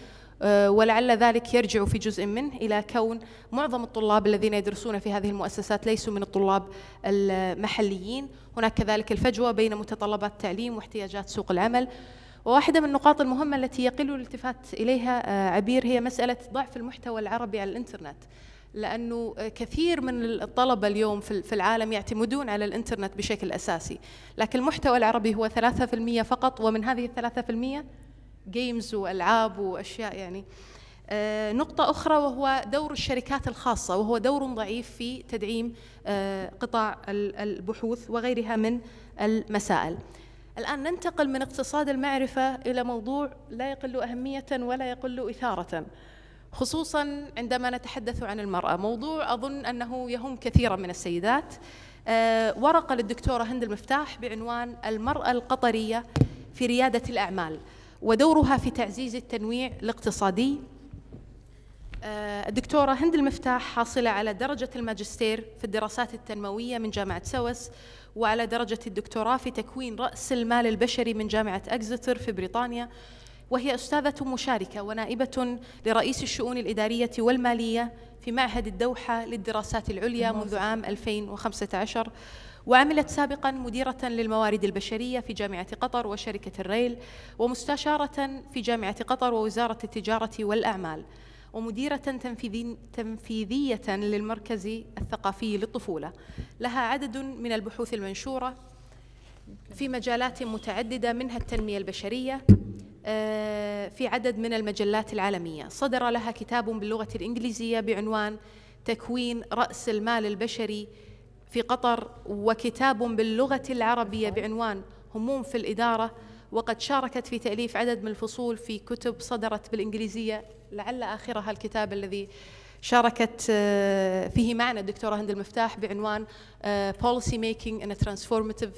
Speaker 1: آه، ولعل ذلك يرجع في جزء منه إلى كون معظم الطلاب الذين يدرسون في هذه المؤسسات ليسوا من الطلاب المحليين هناك كذلك الفجوة بين متطلبات التعليم واحتياجات سوق العمل وواحدة من النقاط المهمة التي يقل الالتفات إليها آه، عبير هي مسألة ضعف المحتوى العربي على الإنترنت لأنه كثير من الطلبة اليوم في العالم يعتمدون على الإنترنت بشكل أساسي لكن المحتوى العربي هو 3% فقط ومن هذه الثلاثة في المية جيمز والعاب واشياء يعني آه، نقطة أخرى وهو دور الشركات الخاصة وهو دور ضعيف في تدعيم آه، قطاع البحوث وغيرها من المسائل. الآن ننتقل من اقتصاد المعرفة إلى موضوع لا يقل أهمية ولا يقل إثارة خصوصا عندما نتحدث عن المرأة موضوع أظن أنه يهم كثيرا من السيدات آه، ورقة للدكتورة هند المفتاح بعنوان المرأة القطرية في ريادة الأعمال ودورها في تعزيز التنويع الاقتصادي آه، الدكتورة هند المفتاح حاصلة على درجة الماجستير في الدراسات التنموية من جامعة سوس وعلى درجة الدكتوراه في تكوين رأس المال البشري من جامعة أكزتر في بريطانيا وهي أستاذة مشاركة ونائبة لرئيس الشؤون الإدارية والمالية في معهد الدوحة للدراسات العليا منذ عام 2015 وعملت سابقا مديرة للموارد البشرية في جامعة قطر وشركة الريل ومستشارة في جامعة قطر ووزارة التجارة والأعمال ومديرة تنفيذية للمركز الثقافي للطفولة لها عدد من البحوث المنشورة في مجالات متعددة منها التنمية البشرية آه، في عدد من المجلات العالمية صدر لها كتاب باللغة الإنجليزية بعنوان تكوين رأس المال البشري في قطر وكتاب باللغة العربية بعنوان هموم في الإدارة وقد شاركت في تأليف عدد من الفصول في كتب صدرت بالإنجليزية لعل آخرها الكتاب الذي شاركت آه، فيه معنا الدكتورة هند المفتاح بعنوان آه، Policy Making in a Transformative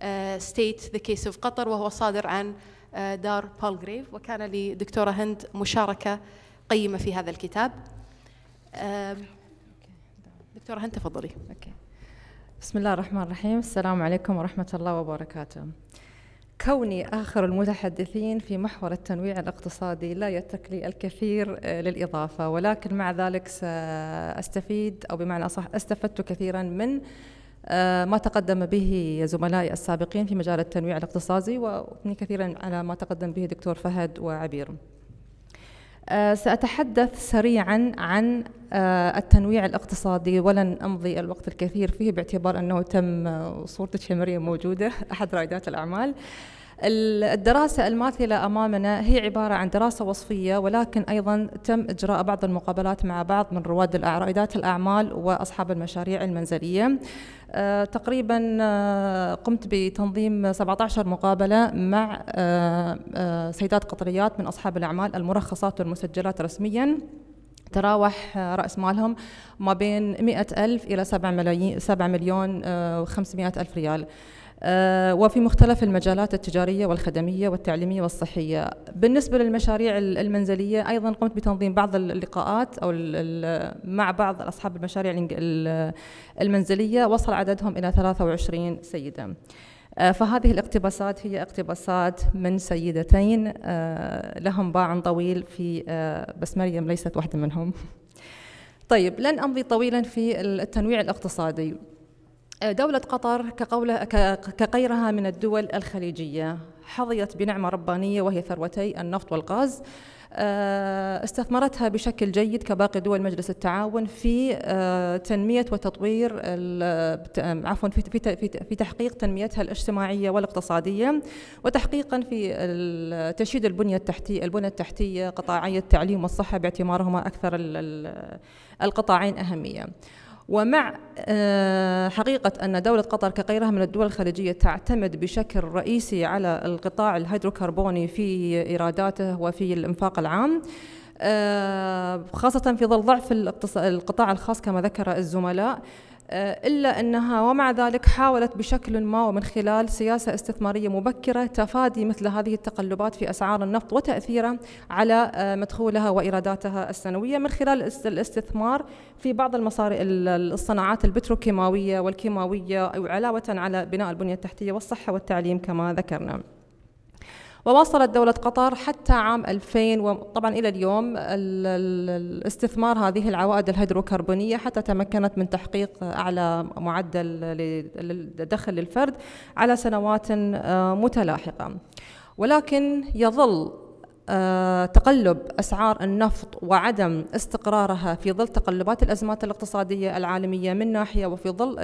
Speaker 1: آه، State The Case of قطر وهو صادر عن دار بالغريف وكان لدكتورة هند مشاركة قيمة في هذا الكتاب دكتورة هند تفضلي أوكي.
Speaker 4: بسم الله الرحمن الرحيم السلام عليكم ورحمة الله وبركاته كوني آخر المتحدثين في محور التنويع الاقتصادي لا يترك لي الكثير آه، للإضافة ولكن مع ذلك سأستفيد أو بمعنى أصح استفدت كثيرا من آه، ما تقدم به زملائي السابقين في مجال التنويع الاقتصادي وأثني كثيرا على ما تقدم به دكتور فهد وعبير آه، سأتحدث سريعا عن آه، التنويع الاقتصادي ولن أمضي الوقت الكثير فيه باعتبار أنه تم آه، صورة الشمرية موجودة *laughs* أحد رائدات الأعمال الدراسة الماثلة أمامنا هي عبارة عن دراسة وصفية ولكن أيضا تم إجراء بعض المقابلات مع بعض من رواد رائدات الأعمال وأصحاب المشاريع المنزلية آه، تقريبا آه، قمت بتنظيم 17 مقابله مع آه، سيدات قطريات من اصحاب الاعمال المرخصات والمسجلات رسميا تراوح رأس مالهم ما بين 100 ألف إلى 7 ملايين 7 مليون و 500 ألف ريال آه، وفي مختلف المجالات التجارية والخدمية والتعليمية والصحية بالنسبة للمشاريع المنزلية أيضا قمت بتنظيم بعض اللقاءات أو مع بعض أصحاب المشاريع المنزلية وصل عددهم إلى 23 سيدة آه، فهذه الاقتباسات هي اقتباسات من سيدتين آه، لهم باع طويل في بس مريم ليست واحدة منهم *laughs* طيب لن أمضي طويلا في التنويع الاقتصادي دولة قطر كقولة كغيرها من الدول الخليجية حظيت بنعمة ربانية وهي ثروتي النفط والغاز آه، استثمرتها بشكل جيد كباقي دول مجلس التعاون في آه، تنمية وتطوير عفوا في في تحقيق تنميتها الاجتماعية والاقتصادية وتحقيقا في تشييد البنية التحتية البنى التحتية قطاعي التعليم والصحة باعتبارهما أكثر القطاعين أهمية. ومع آه، حقيقة أن دولة قطر كغيرها من الدول الخليجية تعتمد بشكل رئيسي على القطاع الهيدروكربوني في إيراداته وفي الإنفاق العام آه، خاصة في ظل ضعف القطاع الخاص كما ذكر الزملاء آه، إلا أنها ومع ذلك حاولت بشكل ما ومن خلال سياسة استثمارية مبكرة تفادي مثل هذه التقلبات في أسعار النفط وتأثيره على آه، مدخولها وإيراداتها السنوية من خلال الاستثمار في بعض المصاري الصناعات البتروكيماوية والكيماوية علاوة على بناء البنية التحتية والصحة والتعليم كما ذكرنا. وواصلت دولة قطر حتى عام 2000 وطبعا إلى اليوم الاستثمار هذه العوائد الهيدروكربونية حتى تمكنت من تحقيق أعلى معدل للدخل للفرد على سنوات آه، متلاحقة ولكن يظل آه، تقلب أسعار النفط وعدم استقرارها في ظل تقلبات الأزمات الاقتصادية العالمية من ناحية وفي ظل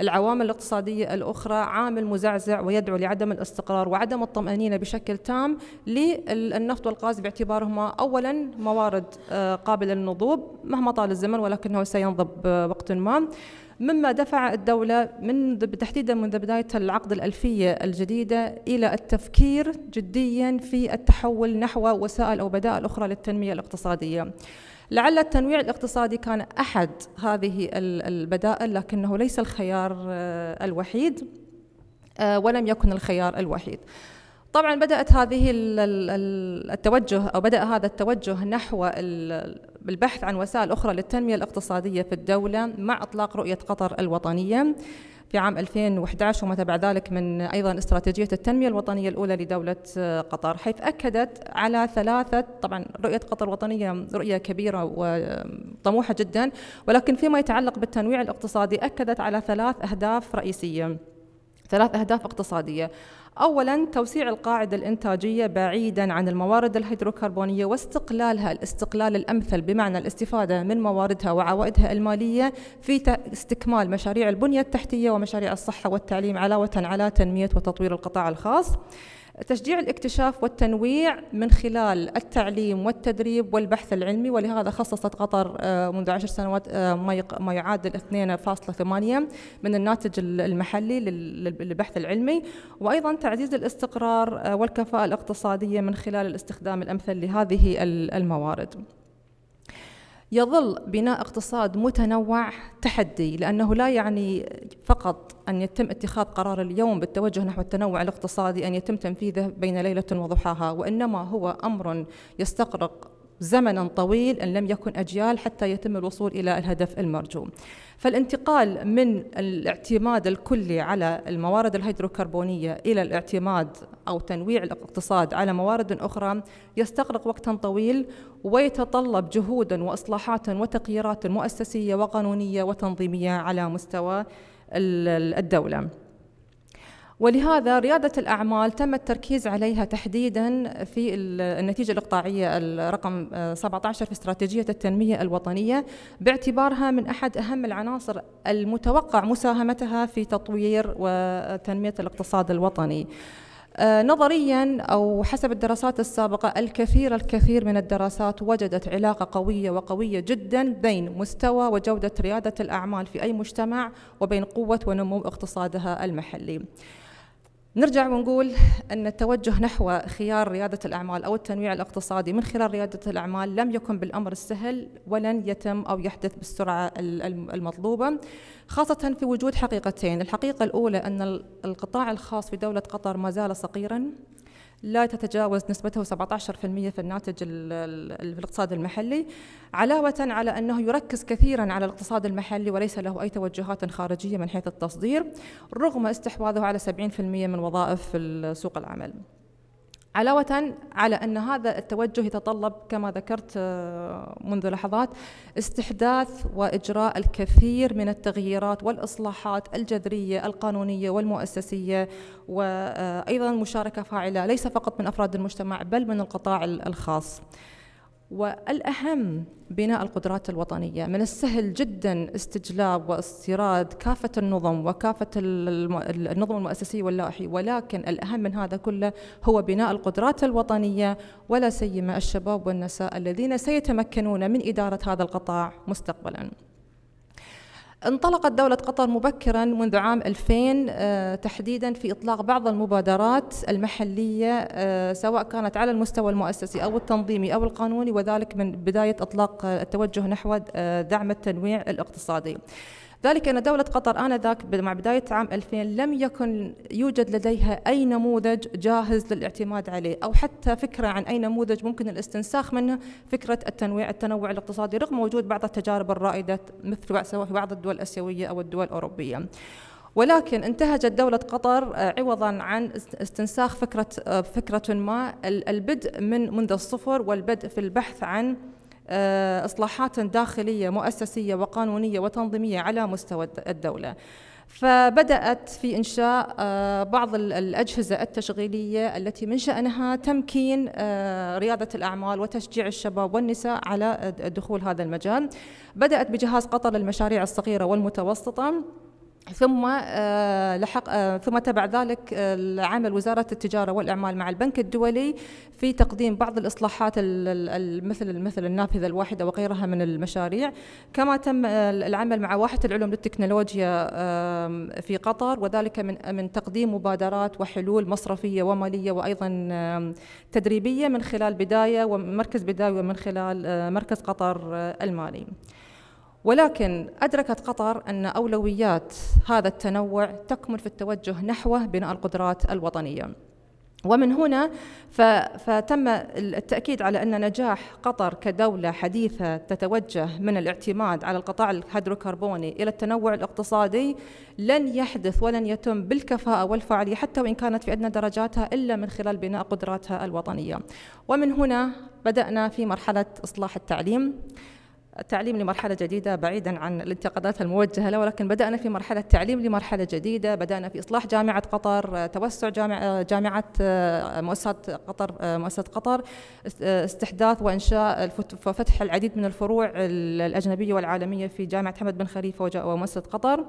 Speaker 4: العوامل الاقتصادية الأخرى عامل مزعزع ويدعو لعدم الاستقرار وعدم الطمأنينة بشكل تام للنفط والغاز باعتبارهما أولا موارد آه، قابلة للنضوب مهما طال الزمن ولكنه سينضب آه، وقت ما مما دفع الدولة من تحديدا منذ بداية العقد الألفية الجديدة إلى التفكير جديا في التحول نحو وسائل أو بدائل أخرى للتنمية الاقتصادية لعل التنويع الاقتصادي كان أحد هذه البدائل لكنه ليس الخيار آه، الوحيد آه، ولم يكن الخيار الوحيد طبعا بدأت هذه التوجه أو بدأ هذا التوجه نحو البحث عن وسائل أخرى للتنمية الاقتصادية في الدولة مع إطلاق رؤية قطر الوطنية في عام 2011 وما تبع ذلك من أيضا استراتيجية التنمية الوطنية الأولى لدولة قطر حيث أكدت على ثلاثة طبعا رؤية قطر الوطنية رؤية كبيرة وطموحة جدا ولكن فيما يتعلق بالتنويع الاقتصادي أكدت على ثلاث أهداف رئيسية ثلاث أهداف اقتصادية أولا توسيع القاعدة الإنتاجية بعيدا عن الموارد الهيدروكربونية واستقلالها الاستقلال الأمثل بمعنى الاستفادة من مواردها وعوائدها المالية في استكمال مشاريع البنية التحتية ومشاريع الصحة والتعليم علاوة على تنمية وتطوير القطاع الخاص تشجيع الاكتشاف والتنويع من خلال التعليم والتدريب والبحث العلمي ولهذا خصصت قطر آه، منذ عشر سنوات آه، ما يعادل 2.8 من الناتج المحلي للبحث العلمي وأيضا تعزيز الاستقرار آه، والكفاءة الاقتصادية من خلال الاستخدام الأمثل لهذه الموارد يظل بناء اقتصاد متنوع تحدي لأنه لا يعني فقط أن يتم اتخاذ قرار اليوم بالتوجه نحو التنوع الاقتصادي أن يتم تنفيذه بين ليلة وضحاها وإنما هو أمر يستغرق زمنا طويل ان لم يكن اجيال حتى يتم الوصول الى الهدف المرجو. فالانتقال من الاعتماد الكلي على الموارد الهيدروكربونيه الى الاعتماد او تنويع الاقتصاد على موارد اخرى يستغرق وقتا طويل ويتطلب جهودا واصلاحات وتغييرات مؤسسيه وقانونيه وتنظيميه على مستوى الدوله. ولهذا ريادة الأعمال تم التركيز عليها تحديدا في النتيجة الإقطاعية الرقم 17 آه، في استراتيجية التنمية الوطنية باعتبارها من أحد أهم العناصر المتوقع مساهمتها في تطوير وتنمية الاقتصاد الوطني. آه، نظريا او حسب الدراسات السابقه الكثير الكثير من الدراسات وجدت علاقه قويه وقويه جدا بين مستوى وجوده رياده الاعمال في اي مجتمع وبين قوه ونمو اقتصادها المحلي. نرجع ونقول أن التوجه نحو خيار ريادة الأعمال أو التنويع الاقتصادي من خلال ريادة الأعمال لم يكن بالأمر السهل ولن يتم أو يحدث بالسرعة المطلوبة خاصة في وجود حقيقتين الحقيقة الأولى أن القطاع الخاص في دولة قطر ما زال صغيرا لا تتجاوز نسبته 17% في الناتج في الاقتصاد المحلي علاوة على أنه يركز كثيرا على الاقتصاد المحلي وليس له أي توجهات خارجية من حيث التصدير رغم استحواذه على 70% من وظائف سوق العمل علاوة على أن هذا التوجه يتطلب كما ذكرت آه، منذ لحظات استحداث وإجراء الكثير من التغييرات والإصلاحات الجذرية القانونية والمؤسسية وأيضا آه، مشاركة فاعلة ليس فقط من أفراد المجتمع بل من القطاع الخاص. والأهم بناء القدرات الوطنية من السهل جدا استجلاب واستيراد كافة النظم وكافة النظم المؤسسية واللائحي ولكن الأهم من هذا كله هو بناء القدرات الوطنية ولا سيما الشباب والنساء الذين سيتمكنون من إدارة هذا القطاع مستقبلاً انطلقت دولة قطر مبكرا منذ عام 2000 آه، تحديدا في إطلاق بعض المبادرات المحلية آه، سواء كانت على المستوى المؤسسي أو التنظيمي أو القانوني وذلك من بداية إطلاق التوجه نحو آه، دعم التنويع الاقتصادي. ذلك أن دولة قطر آنذاك مع بداية عام 2000 لم يكن يوجد لديها أي نموذج جاهز للاعتماد عليه أو حتى فكرة عن أي نموذج ممكن الاستنساخ منه فكرة التنويع التنوع الاقتصادي رغم وجود بعض التجارب الرائدة مثل سواء في بعض الدول الآسيوية أو الدول الأوروبية ولكن انتهجت دولة قطر آه، عوضا عن استنساخ فكرة آه، فكرة ما البدء من منذ الصفر والبدء في البحث عن آه، إصلاحات داخلية مؤسسية وقانونية وتنظيمية على مستوى الدولة فبدأت في إنشاء آه، بعض الأجهزة التشغيلية التي من شأنها تمكين آه، ريادة الأعمال وتشجيع الشباب والنساء على دخول هذا المجال بدأت بجهاز قطر للمشاريع الصغيرة والمتوسطة ثم آه، لحق آه، ثم تبع ذلك آه، عمل وزاره التجاره والاعمال مع البنك الدولي في تقديم بعض الاصلاحات مثل مثل النافذه الواحده وغيرها من المشاريع، كما تم العمل مع واحه العلوم للتكنولوجيا في قطر وذلك من من تقديم مبادرات وحلول مصرفيه وماليه وايضا تدريبيه من خلال بدايه ومركز بدايه ومن خلال مركز قطر المالي. ولكن أدركت قطر أن أولويات هذا التنوع تكمن في التوجه نحو بناء القدرات الوطنية ومن هنا فتم التأكيد على أن نجاح قطر كدولة حديثة تتوجه من الاعتماد على القطاع الهيدروكربوني إلى التنوع الاقتصادي لن يحدث ولن يتم بالكفاءة والفعالية حتى وإن كانت في أدنى درجاتها إلا من خلال بناء قدراتها الوطنية ومن هنا بدأنا في مرحلة إصلاح التعليم التعليم لمرحلة جديدة بعيدا عن الانتقادات الموجهة له ولكن بدأنا في مرحلة تعليم لمرحلة جديدة بدأنا في إصلاح جامعة قطر آه، توسع آه، جامعة, جامعة آه، مؤسسة قطر مؤسسة قطر استحداث وإنشاء وفتح العديد من الفروع الأجنبية والعالمية في جامعة حمد بن خليفة ومؤسسة قطر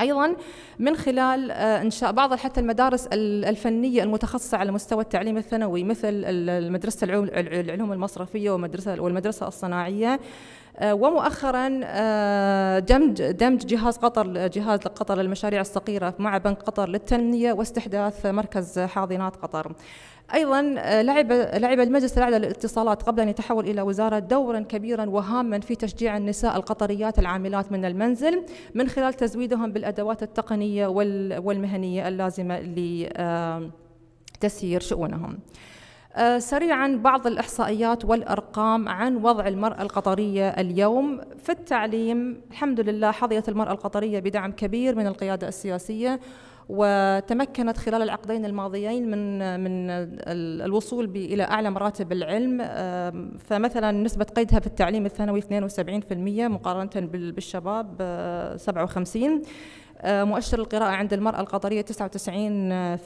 Speaker 4: ايضا من خلال آه، انشاء بعض حتى المدارس الفنيه المتخصصه على مستوى التعليم الثانوي مثل مدرسه العلوم المصرفيه ومدرسه والمدرسه الصناعيه آه، ومؤخرا آه، دمج دمج جهاز قطر جهاز قطر للمشاريع الصغيره مع بنك قطر للتنميه واستحداث مركز حاضنات قطر. ايضا آه، لعب لعب المجلس الاعلى للاتصالات قبل ان يتحول الى وزاره دورا كبيرا وهاما في تشجيع النساء القطريات العاملات من المنزل من خلال تزويدهم بالادوات التقنيه والمهنيه اللازمه لتسيير آه، شؤونهم. آه، سريعا بعض الاحصائيات والارقام عن وضع المراه القطريه اليوم في التعليم الحمد لله حظيت المراه القطريه بدعم كبير من القياده السياسيه وتمكنت خلال العقدين الماضيين من من الوصول الى اعلى مراتب العلم فمثلا نسبه قيدها في التعليم الثانوي 72% مقارنه بالشباب 57 آه، آه، مؤشر القراءه عند المراه القطريه 99%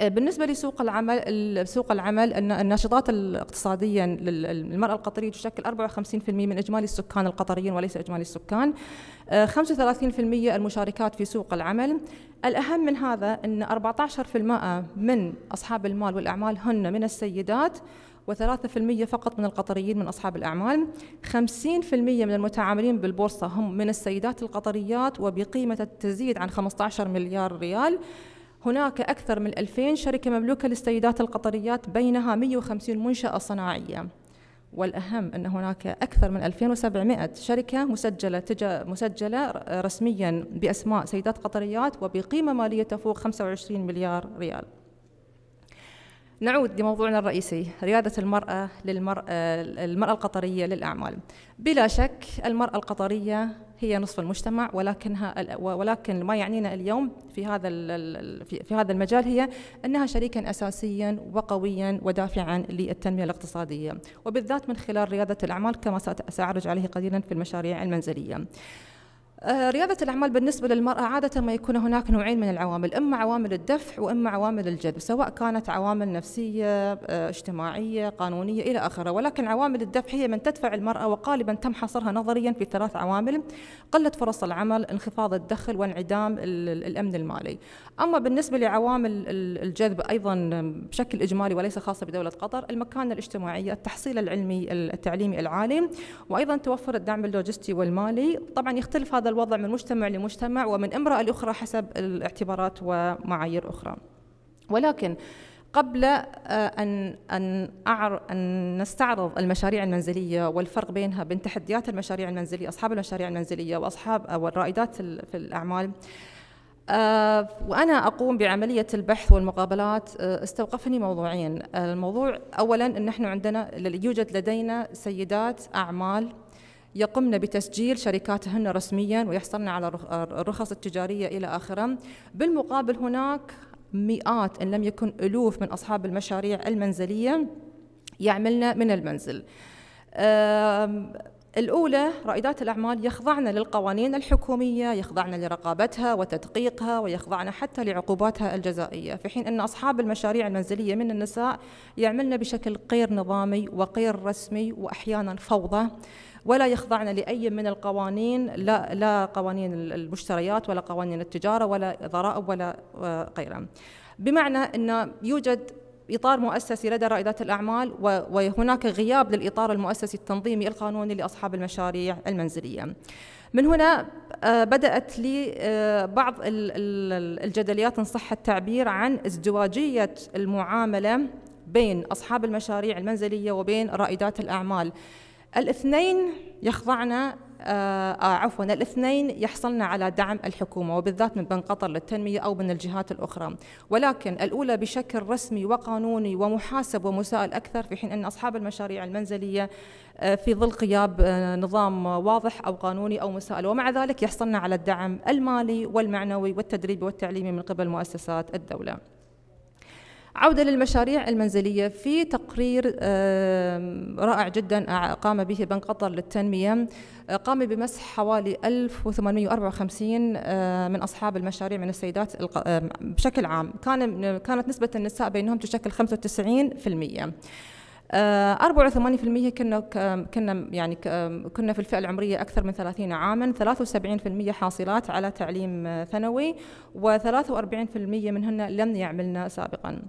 Speaker 4: آه، بالنسبه لسوق العمل سوق العمل ان الناشطات الاقتصاديه للمراه القطريه تشكل 54% من اجمالي السكان القطريين وليس اجمالي السكان 35% آه، المشاركات في سوق العمل الاهم من هذا ان 14% من اصحاب المال والاعمال هن من السيدات و3% فقط من القطريين من أصحاب الأعمال 50% من المتعاملين بالبورصة هم من السيدات القطريات وبقيمة تزيد عن 15 مليار ريال هناك أكثر من 2000 شركة مملوكة للسيدات القطريات بينها 150 منشأة صناعية والأهم أن هناك أكثر من 2700 شركة مسجلة تج... مسجلة رسميا بأسماء سيدات قطريات وبقيمة مالية تفوق 25 مليار ريال نعود لموضوعنا الرئيسي ريادة المرأة للمرأة المرأة القطرية للأعمال بلا شك المرأة القطرية هي نصف المجتمع ولكنها ولكن ما يعنينا اليوم في هذا في هذا المجال هي انها شريكا اساسيا وقويا ودافعا للتنميه الاقتصاديه وبالذات من خلال رياده الاعمال كما ساعرج عليه قليلا في المشاريع المنزليه. آه، رياضة الأعمال بالنسبة للمرأة عادة ما يكون هناك نوعين من العوامل إما عوامل الدفع وإما عوامل الجذب سواء كانت عوامل نفسية آه، اجتماعية قانونية إلى آخره ولكن عوامل الدفع هي من تدفع المرأة وغالبا تم حصرها نظريا في ثلاث عوامل قلة فرص العمل انخفاض الدخل وانعدام الأمن المالي أما بالنسبة لعوامل الجذب أيضا بشكل إجمالي وليس خاصة بدولة قطر المكانة الاجتماعية التحصيل العلمي التعليمي العالي وأيضا توفر الدعم اللوجستي والمالي طبعا يختلف هذا الوضع من مجتمع لمجتمع ومن امرأة لأخرى حسب الاعتبارات ومعايير أخرى ولكن قبل آه، أن أن أن نستعرض المشاريع المنزلية والفرق بينها بين تحديات المشاريع المنزلية أصحاب المشاريع المنزلية وأصحاب أو آه، الرائدات في الأعمال آه، وأنا أقوم بعملية البحث والمقابلات استوقفني موضوعين الموضوع أولا أن نحن عندنا يوجد لدينا سيدات أعمال يقمن بتسجيل شركاتهن رسميا ويحصلن على الرخص التجارية إلى آخره بالمقابل هناك مئات إن لم يكن ألوف من أصحاب المشاريع المنزلية يعملن من المنزل الأولى رائدات الأعمال يخضعن للقوانين الحكومية يخضعن لرقابتها وتدقيقها ويخضعن حتى لعقوباتها الجزائية في حين أن أصحاب المشاريع المنزلية من النساء يعملن بشكل غير نظامي وغير رسمي وأحيانا فوضى ولا يخضعن لأي من القوانين لا, لا قوانين المشتريات ولا قوانين التجارة ولا ضرائب ولا آه، غيرها بمعنى أن يوجد إطار مؤسسي لدى رائدات الأعمال وهناك غياب للإطار المؤسسي التنظيمي القانوني لأصحاب المشاريع المنزلية من هنا آه، بدأت لي آه، بعض الجدليات إن صح التعبير عن ازدواجية المعاملة بين أصحاب المشاريع المنزلية وبين رائدات الأعمال الاثنين يخضعنا آه،, آه عفوا الاثنين يحصلنا على دعم الحكومه وبالذات من بنك قطر للتنميه او من الجهات الاخرى، ولكن الاولى بشكل رسمي وقانوني ومحاسب ومسائل اكثر في حين ان اصحاب المشاريع المنزليه آه، في ظل غياب آه، نظام واضح او قانوني او مسائل، ومع ذلك يحصلنا على الدعم المالي والمعنوي والتدريبي والتعليمي من قبل مؤسسات الدوله. عودة للمشاريع المنزلية في تقرير رائع جدا آه، قام به بنك قطر للتنمية آه، قام بمسح حوالي 1854 آه، من أصحاب المشاريع من السيدات بشكل عام كان كانت نسبة النساء بينهم تشكل 95% 84% كنا كنا يعني كنا في الفئه العمريه اكثر من 30 عاما 73% حاصلات على تعليم ثانوي و43% منهن لم يعملن سابقا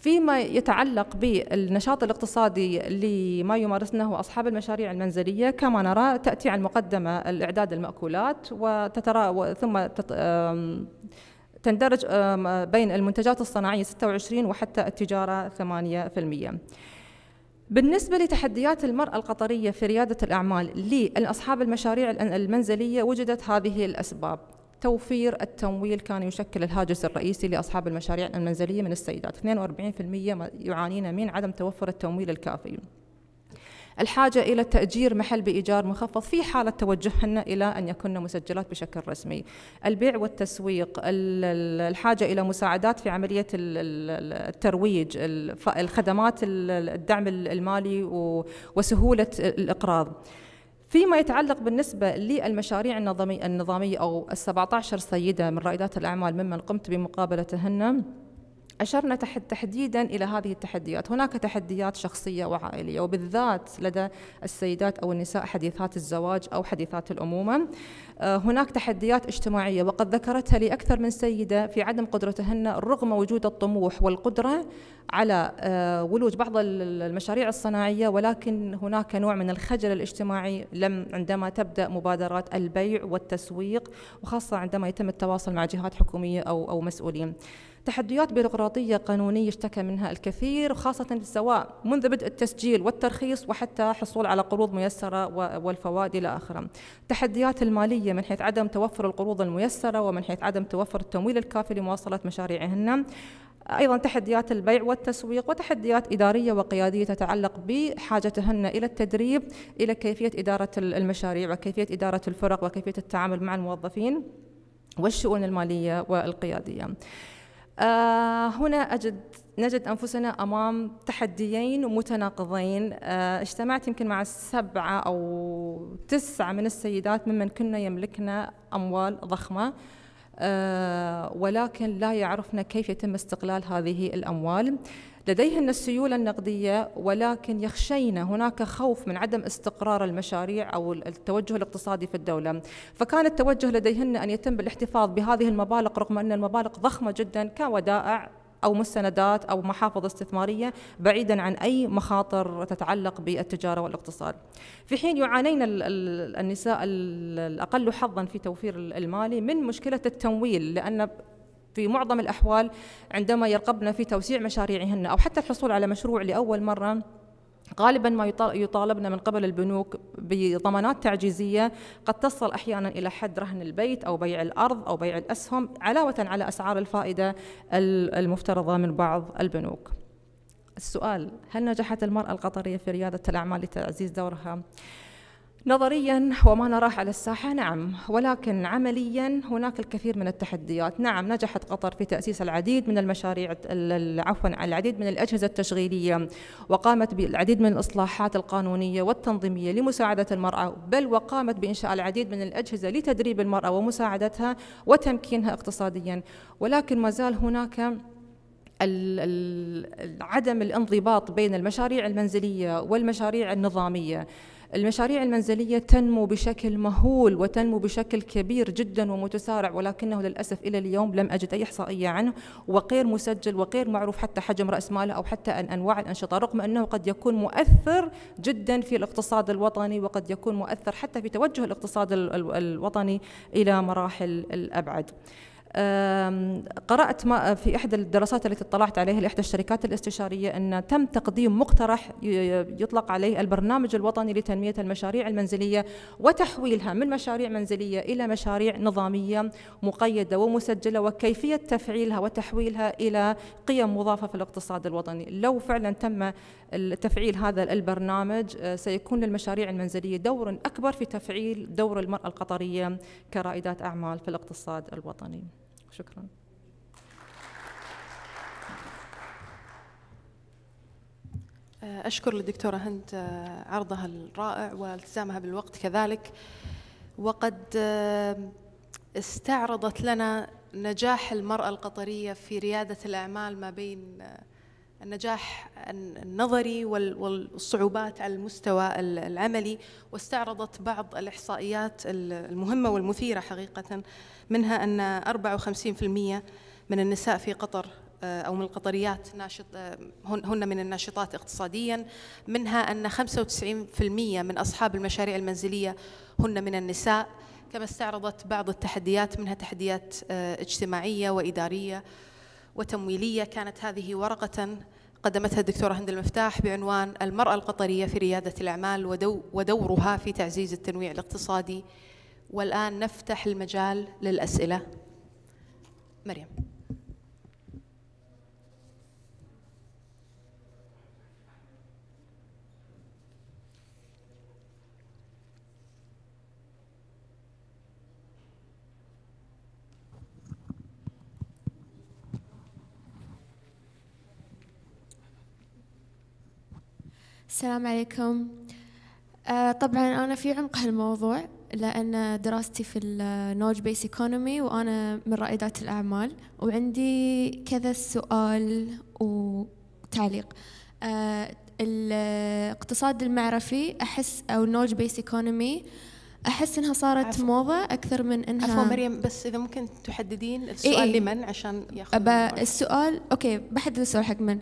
Speaker 4: فيما يتعلق بالنشاط الاقتصادي اللي ما يمارسنه أصحاب المشاريع المنزلية كما نرى تأتي على المقدمة الإعداد المأكولات وتترا ثم تت... تندرج بين المنتجات الصناعية 26 وحتى التجارة 8%. بالنسبة لتحديات المرأة القطرية في ريادة الأعمال لأصحاب المشاريع المنزلية وجدت هذه الأسباب توفير التمويل كان يشكل الهاجس الرئيسي لأصحاب المشاريع المنزلية من السيدات 42% يعانين من عدم توفر التمويل الكافي الحاجة إلى تأجير محل بإيجار مخفض في حالة توجههن إلى أن يكون مسجلات بشكل رسمي البيع والتسويق الحاجة إلى مساعدات في عملية الترويج الخدمات الدعم المالي وسهولة الإقراض فيما يتعلق بالنسبة للمشاريع النظامية أو السبعة عشر سيدة من رائدات الأعمال ممن قمت بمقابلتهن أشرنا تحد تحديدا إلى هذه التحديات هناك تحديات شخصية وعائلية وبالذات لدى السيدات أو النساء حديثات الزواج أو حديثات الأمومة آه، هناك تحديات اجتماعية وقد ذكرتها لي أكثر من سيدة في عدم قدرتهن رغم وجود الطموح والقدرة على آه، ولوج بعض المشاريع الصناعية ولكن هناك نوع من الخجل الاجتماعي لم عندما تبدأ مبادرات البيع والتسويق وخاصة عندما يتم التواصل مع جهات حكومية أو أو مسؤولين. تحديات بيروقراطية قانونية اشتكى منها الكثير خاصة سواء منذ بدء التسجيل والترخيص وحتى حصول على قروض ميسرة والفوائد إلى آخره التحديات المالية من حيث عدم توفر القروض الميسرة ومن حيث عدم توفر التمويل الكافي لمواصلة مشاريعهن ايضا تحديات البيع والتسويق وتحديات اداريه وقياديه تتعلق بحاجتهن الى التدريب الى كيفيه اداره المشاريع وكيفيه اداره الفرق وكيفيه التعامل مع الموظفين والشؤون الماليه والقياديه. آه، هنا أجد نجد أنفسنا أمام تحديين متناقضين آه، اجتمعت يمكن مع سبعة أو تسعة من السيدات ممن كنا يملكنا أموال ضخمة آه، ولكن لا يعرفن كيف يتم استقلال هذه الأموال لديهن السيولة النقدية ولكن يخشين هناك خوف من عدم استقرار المشاريع أو التوجه الاقتصادي في الدولة فكان التوجه لديهن أن يتم بالاحتفاظ بهذه المبالغ رغم أن المبالغ ضخمة جدا كودائع أو مستندات أو محافظ استثمارية بعيدا عن أي مخاطر تتعلق بالتجارة والاقتصاد في حين يعانين النساء الأقل حظا في توفير المالي من مشكلة التمويل لأن في معظم الأحوال عندما يرغبن في توسيع مشاريعهن أو حتى الحصول على مشروع لأول مرة غالبا ما يطالبنا من قبل البنوك بضمانات تعجيزيه قد تصل احيانا الى حد رهن البيت او بيع الارض او بيع الاسهم علاوه على اسعار الفائده المفترضه من بعض البنوك. السؤال هل نجحت المراه القطريه في رياده الاعمال لتعزيز دورها؟ نظريا وما نراه على الساحة نعم ولكن عمليا هناك الكثير من التحديات نعم نجحت قطر في تأسيس العديد من المشاريع عفوا العديد من الأجهزة التشغيلية وقامت بالعديد من الإصلاحات القانونية والتنظيمية لمساعدة المرأة بل وقامت بإنشاء العديد من الأجهزة لتدريب المرأة ومساعدتها وتمكينها اقتصاديا ولكن ما زال هناك عدم الانضباط بين المشاريع المنزليه والمشاريع النظاميه المشاريع المنزلية تنمو بشكل مهول وتنمو بشكل كبير جدا ومتسارع ولكنه للأسف إلى اليوم لم أجد أي إحصائية عنه وغير مسجل وغير معروف حتى حجم رأس ماله أو حتى أن أنواع الأنشطة رغم أنه قد يكون مؤثر جدا في الاقتصاد الوطني وقد يكون مؤثر حتى في توجه الاقتصاد الوطني إلى مراحل الأبعد قرأت ما في إحدى الدراسات التي اطلعت عليها لإحدى الشركات الاستشارية أن تم تقديم مقترح يطلق عليه البرنامج الوطني لتنمية المشاريع المنزلية وتحويلها من مشاريع منزلية إلى مشاريع نظامية مقيدة ومسجلة وكيفية تفعيلها وتحويلها إلى قيم مضافة في الاقتصاد الوطني لو فعلا تم تفعيل هذا البرنامج آه، سيكون للمشاريع المنزلية دور أكبر في تفعيل دور المرأة القطرية كرائدات أعمال في الاقتصاد الوطني شكرا
Speaker 1: أه، أشكر للدكتورة هند أه، عرضها الرائع والتزامها بالوقت كذلك وقد أه، استعرضت لنا نجاح المرأة القطرية في ريادة الأعمال ما بين النجاح النظري والصعوبات على المستوى العملي واستعرضت بعض الإحصائيات المهمة والمثيرة حقيقة منها أن 54% من النساء في قطر آه، أو من القطريات ناشط آه، هن من الناشطات اقتصاديا منها أن 95% من أصحاب المشاريع المنزلية هن من النساء كما استعرضت بعض التحديات منها تحديات آه، اجتماعية وإدارية وتمويلية كانت هذه ورقة قدمتها الدكتورة هند المفتاح بعنوان المرأة القطرية في ريادة الأعمال ودو ودورها في تعزيز التنويع الاقتصادي والآن نفتح المجال للأسئلة مريم
Speaker 5: السلام عليكم آه، طبعا أنا في عمق هالموضوع لأن دراستي في النوج بيس ايكونومي وأنا من رائدات الأعمال وعندي كذا سؤال وتعليق آه، الاقتصاد المعرفي أحس أو النوج بيس ايكونومي احس انها صارت عفو. موضه اكثر من انها عفوا مريم بس اذا ممكن
Speaker 1: تحددين إيه، السؤال إيه إيه. لمن عشان ياخذ
Speaker 5: السؤال اوكي بحدد السؤال حق من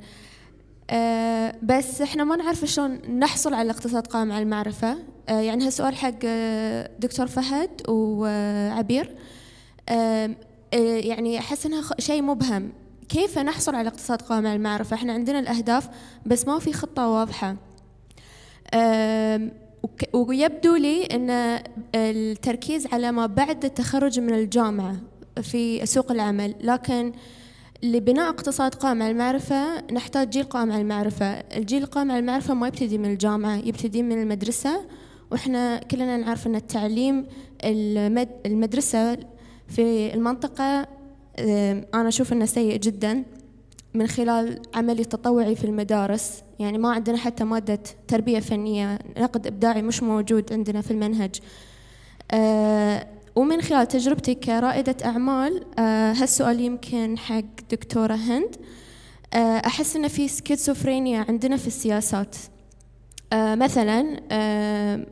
Speaker 5: آه، بس احنا ما نعرف شلون نحصل على الاقتصاد قائم على المعرفة آه، يعني هالسؤال حق آه، دكتور فهد وعبير يعني أحس إنها شيء مبهم كيف نحصل على اقتصاد قائم على المعرفة احنا عندنا الأهداف بس ما في خطة واضحة ويبدو لي أن التركيز على ما بعد التخرج من الجامعة في سوق العمل لكن لبناء اقتصاد قائم على المعرفة نحتاج جيل قائم على المعرفة الجيل القائم على المعرفة ما يبتدي من الجامعة يبتدي من المدرسة وإحنا كلنا نعرف أن التعليم المدرسة في المنطقة آه، أنا أشوف أنه سيء جدا من خلال عملي التطوعي في المدارس يعني ما عندنا حتى مادة تربية فنية نقد إبداعي مش موجود عندنا في المنهج آه، ومن خلال تجربتي كرائدة أعمال آه، هالسؤال يمكن حق دكتورة هند آه، أحس إن في سكيزوفرينيا عندنا في السياسات آه، مثلا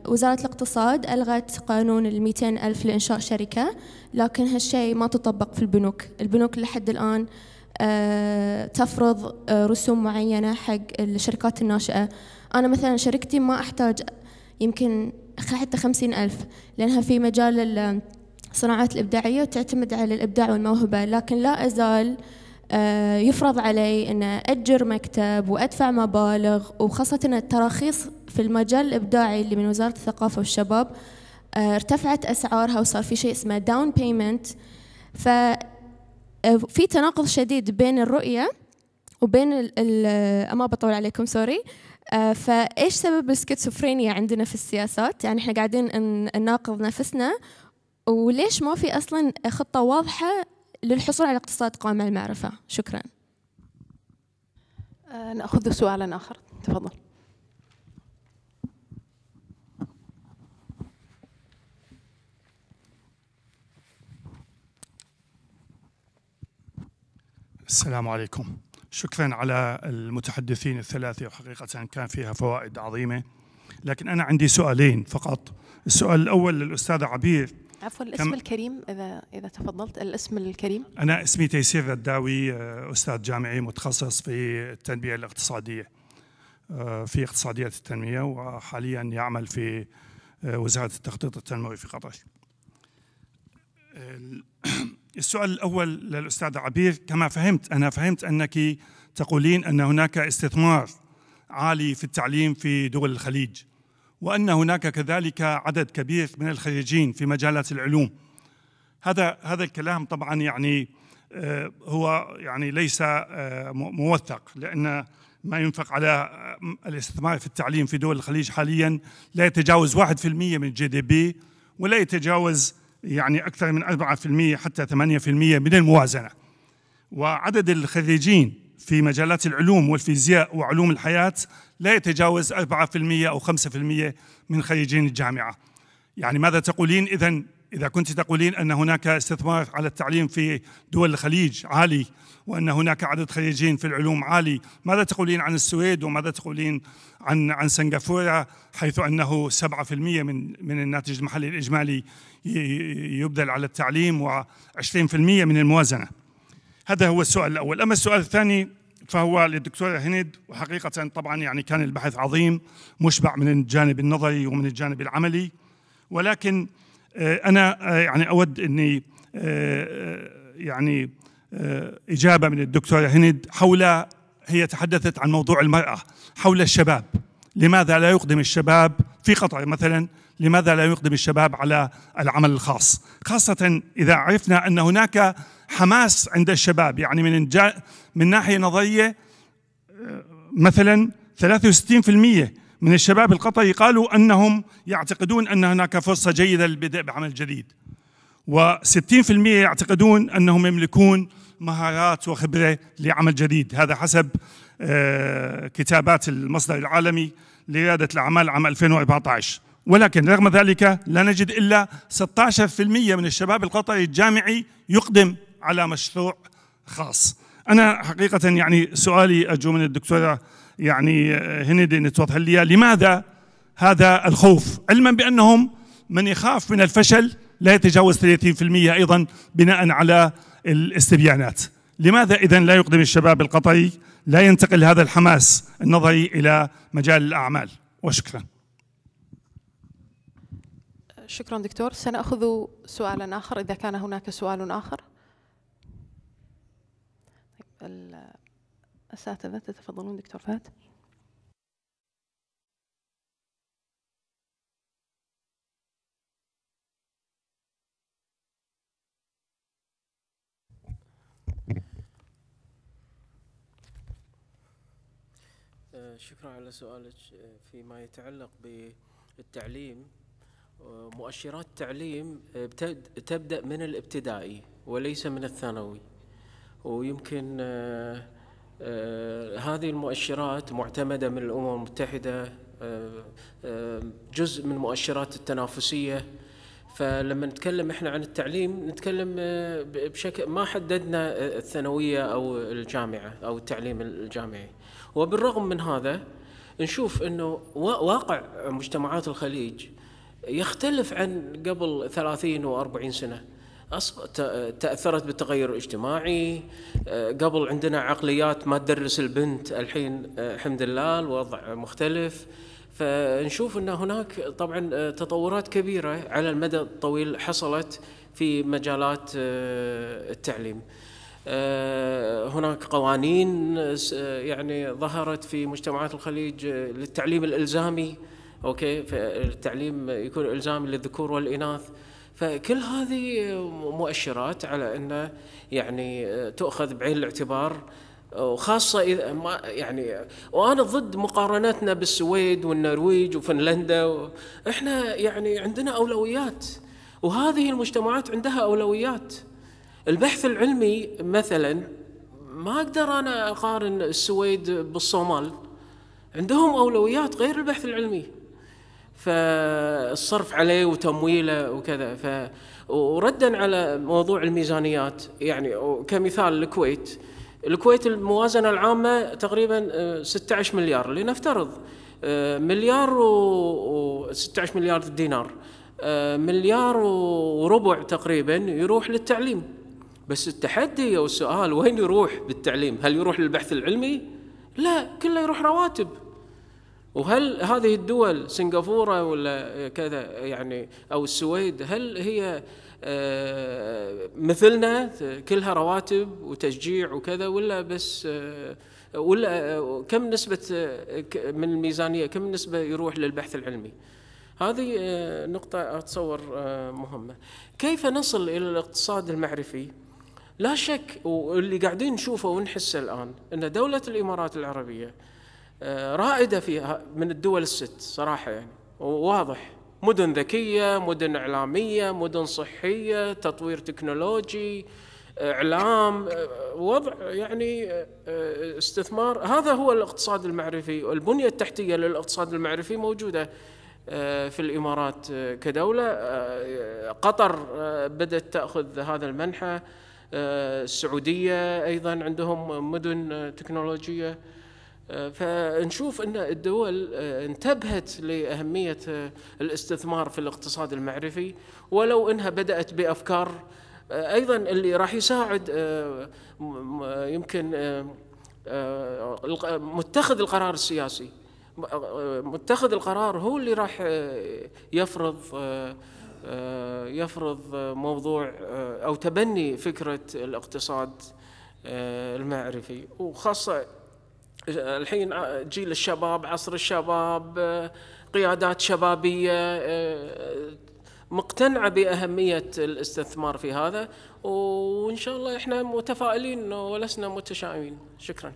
Speaker 5: وزارة الاقتصاد ألغت قانون الميتين ألف لإنشاء شركة لكن هالشيء ما تطبق في البنوك البنوك لحد الآن تفرض رسوم معينة حق الشركات الناشئة أنا مثلا شركتي ما أحتاج يمكن حتى خمسين ألف لأنها في مجال الصناعات الإبداعية تعتمد على الإبداع والموهبة لكن لا أزال آه، يفرض علي أن أجر مكتب وأدفع مبالغ وخاصة التراخيص في المجال الإبداعي اللي من وزارة الثقافة والشباب آه، ارتفعت أسعارها وصار في شيء اسمه داون بيمنت ففي تناقض شديد بين الرؤية وبين ال آه، ما بطول عليكم سوري فايش سبب السكيزوفرينيا عندنا في السياسات يعني احنا قاعدين نناقض نفسنا وليش ما في أصلا خطة واضحة للحصول على اقتصاد قائم على المعرفة شكرا
Speaker 1: آه، نأخذ سؤالا آخر
Speaker 5: تفضل
Speaker 6: السلام عليكم شكرا على المتحدثين الثلاثة وحقيقة كان فيها فوائد عظيمة لكن أنا عندي سؤالين فقط السؤال الأول للأستاذة عبير
Speaker 1: عفوا الاسم الكريم اذا اذا تفضلت الاسم الكريم
Speaker 6: انا اسمي تيسير الداوي آه، استاذ جامعي متخصص في التنميه الاقتصاديه آه، في اقتصاديات التنميه وحاليا يعمل في آه، وزاره التخطيط التنموي في قطر *clears throat* السؤال الاول للاستاذ عبير كما فهمت انا فهمت انك تقولين ان هناك استثمار عالي في التعليم في دول الخليج وأن هناك كذلك عدد كبير من الخريجين في مجالات العلوم هذا هذا الكلام طبعا يعني آه، هو يعني ليس آه، موثق لأن ما ينفق على آه، الاستثمار في التعليم في دول الخليج حاليا لا يتجاوز 1% من الجي دي بي ولا يتجاوز يعني أكثر من 4% حتى 8% من الموازنة وعدد الخريجين في مجالات العلوم والفيزياء وعلوم الحياة لا يتجاوز 4% أو 5% من خريجين الجامعة يعني ماذا تقولين إذا إذا كنت تقولين أن هناك استثمار على التعليم في دول الخليج عالي وأن هناك عدد خريجين في العلوم عالي ماذا تقولين عن السويد وماذا تقولين عن عن سنغافورة حيث أنه 7% من من الناتج المحلي الإجمالي يبذل على التعليم و20% من الموازنة هذا هو السؤال الأول أما السؤال الثاني فهو للدكتورة هند وحقيقة طبعا يعني كان البحث عظيم مشبع من الجانب النظري ومن الجانب العملي ولكن آه، أنا آه، يعني أود أني آه، يعني إجابة من الدكتورة هند حول هي تحدثت عن موضوع المرأة حول الشباب لماذا لا يقدم الشباب في قطر مثلا لماذا لا يقدم الشباب على العمل الخاص خاصة إذا عرفنا أن هناك حماس عند الشباب يعني من من ناحيه نظريه آه، مثلا 63% من الشباب القطري قالوا انهم يعتقدون ان هناك فرصه جيده للبدء بعمل جديد و60% يعتقدون انهم يملكون مهارات وخبره لعمل جديد هذا حسب آه، كتابات المصدر العالمي لرياده الاعمال عام 2014 ولكن رغم ذلك لا نجد الا 16% من الشباب القطري الجامعي يقدم على مشروع خاص انا حقيقه يعني سؤالي ارجو من الدكتوره يعني هندي ان توضح لي لماذا هذا الخوف علما بانهم من يخاف من الفشل لا يتجاوز 30% ايضا بناء على الاستبيانات لماذا اذا لا يقدم الشباب القطري لا ينتقل هذا الحماس النظري الى مجال الاعمال وشكرا
Speaker 1: شكرا دكتور سناخذ سؤالا اخر اذا كان هناك سؤال اخر الأساتذة تتفضلون دكتور فهد
Speaker 2: آه، شكرا على سؤالك آه، فيما يتعلق بالتعليم آه، مؤشرات التعليم تبدأ من الابتدائي وليس من الثانوي ويمكن آه، آه، هذه المؤشرات معتمدة من الأمم المتحدة آه، جزء من المؤشرات التنافسية فلما نتكلم احنا عن التعليم نتكلم بشكل ما حددنا الثانويه او الجامعه او التعليم الجامعي وبالرغم من هذا نشوف انه واقع مجتمعات الخليج يختلف عن قبل 30 و40 سنه تاثرت بالتغير الاجتماعي آه، قبل عندنا عقليات ما تدرس البنت الحين آه، الحمد لله الوضع مختلف فنشوف ان هناك طبعا آه، تطورات كبيره على المدى الطويل حصلت في مجالات التعليم. هناك قوانين يعني ظهرت في مجتمعات الخليج للتعليم الالزامي اوكي فالتعليم يكون الزامي للذكور والاناث فكل هذه مؤشرات على انه يعني تؤخذ بعين الاعتبار وخاصة إذا ما يعني وأنا ضد مقارنتنا بالسويد والنرويج وفنلندا إحنا يعني عندنا أولويات وهذه المجتمعات عندها أولويات البحث العلمي مثلا ما أقدر أنا أقارن السويد بالصومال عندهم أولويات غير البحث العلمي فالصرف عليه وتمويله وكذا ف وردا على موضوع الميزانيات يعني كمثال الكويت الكويت الموازنة العامة تقريبا 16 آه، مليار لنفترض آه، مليار و 16 مليار دينار آه، مليار وربع تقريبا يروح للتعليم بس التحدي او السؤال وين يروح بالتعليم هل يروح للبحث العلمي لا كله يروح رواتب وهل هذه الدول سنغافوره ولا كذا يعني او السويد هل هي آه، مثلنا كلها رواتب وتشجيع وكذا ولا بس آه، ولا آه، كم نسبة من الميزانية كم نسبة يروح للبحث العلمي هذه نقطة أتصور مهمة كيف نصل إلى الاقتصاد المعرفي لا شك واللي قاعدين نشوفه ونحسه الآن أن دولة الإمارات العربية آه، رائده فيها من الدول الست صراحه يعني واضح مدن ذكيه مدن اعلاميه مدن صحيه تطوير تكنولوجي آه، اعلام آه، وضع يعني استثمار هذا هو الاقتصاد المعرفي البنيه التحتيه للاقتصاد المعرفي موجوده في الامارات كدوله قطر بدات تاخذ هذا المنحى السعوديه ايضا عندهم مدن تكنولوجيه فنشوف ان الدول آه، انتبهت لاهميه آه، الاستثمار في الاقتصاد المعرفي ولو انها بدات بافكار آه، ايضا اللي راح يساعد يمكن متخذ القرار السياسي متخذ القرار هو اللي راح يفرض يفرض موضوع او تبني فكره الاقتصاد المعرفي وخاصه الحين جيل الشباب عصر الشباب آه، قيادات شبابيه آه، مقتنعه باهميه الاستثمار في هذا وان شاء الله احنا متفائلين ولسنا متشائمين شكرا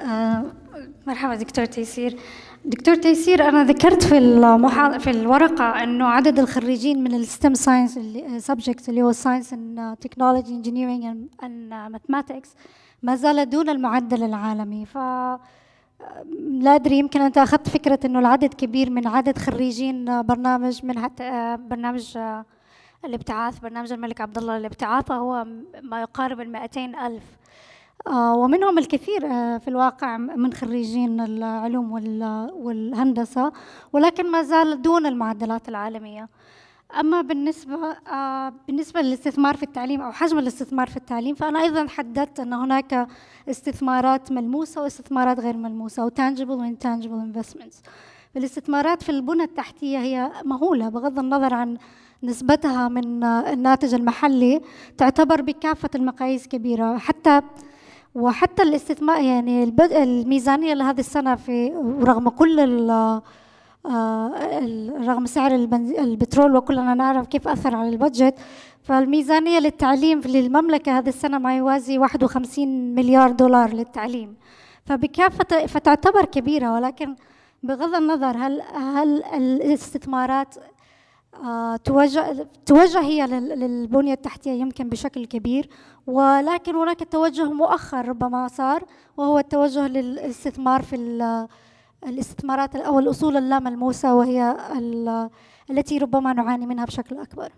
Speaker 3: آه، مرحبا دكتور تيسير دكتور تيسير انا ذكرت في المحاض... في الورقه انه عدد الخريجين من الستم ساينس سبجكت اللي هو ساينس اند تكنولوجي انجينيرنج اند ماثماتكس ما زال دون المعدل العالمي ف لا ادري يمكن انت اخذت فكره انه العدد كبير من عدد خريجين برنامج من حتى آه، برنامج آه، الابتعاث برنامج الملك عبد الله للابتعاث هو ما يقارب ال ألف آه، ومنهم الكثير آه، في الواقع من خريجين العلوم والهندسة ولكن ما زال دون المعدلات العالمية أما بالنسبة آه، بالنسبة للاستثمار في التعليم أو حجم الاستثمار في التعليم فأنا أيضا حددت أن هناك استثمارات ملموسة واستثمارات غير ملموسة أو tangible and intangible investments الاستثمارات في البنى التحتية هي مهولة بغض النظر عن نسبتها من الناتج المحلي تعتبر بكافة المقاييس كبيرة حتى وحتى الاستثمار يعني البدء الميزانية لهذه السنة في رغم كل آه، رغم سعر البترول وكلنا نعرف كيف أثر على البادجت فالميزانية للتعليم للمملكة هذه السنة ما يوازي 51 مليار دولار للتعليم فبكافة فتعتبر كبيرة ولكن بغض النظر هل هل الاستثمارات آه، توجه توجه هي للبنية التحتية يمكن بشكل كبير ولكن هناك توجه مؤخر ربما صار وهو التوجه للاستثمار في الاستثمارات أو الأصول اللاملموسة وهي التي ربما نعاني منها بشكل أكبر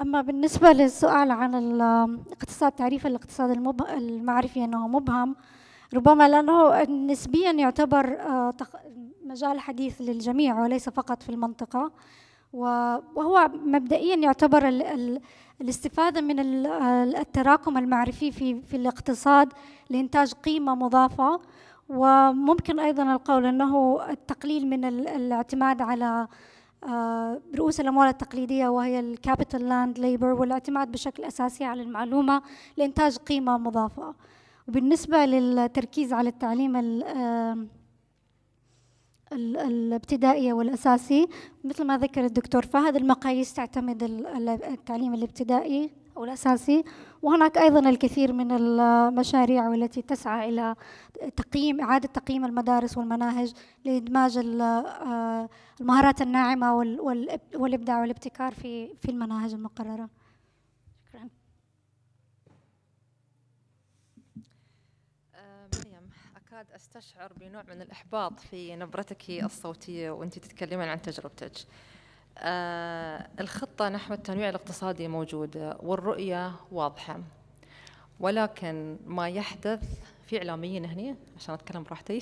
Speaker 3: أما بالنسبة للسؤال عن الاقتصاد تعريف الاقتصاد المعرفي أنه مبهم ربما لأنه نسبيا يعتبر آه، مجال حديث للجميع وليس فقط في المنطقة وهو مبدئيا يعتبر الاستفادة من التراكم المعرفي في في الاقتصاد لإنتاج قيمة مضافة وممكن أيضا القول أنه التقليل من الاعتماد على آه، رؤوس الأموال التقليدية وهي الكابيتال لاند ليبر والاعتماد بشكل أساسي على المعلومة لإنتاج قيمة مضافة وبالنسبة للتركيز على التعليم آه، الابتدائية والأساسي مثل ما ذكر الدكتور فهد المقاييس تعتمد التعليم الابتدائي أو الأساسي وهناك أيضا الكثير من المشاريع والتي تسعى إلى تقييم إعادة تقييم المدارس والمناهج لإدماج آه، المهارات الناعمة والإبداع والابتكار في في المناهج المقررة
Speaker 4: أستشعر بنوع من الإحباط في نبرتك الصوتية وأنت تتكلمين عن تجربتك آه الخطة نحو التنويع الاقتصادي موجودة والرؤية واضحة ولكن ما يحدث في إعلاميين هني عشان أتكلم براحتي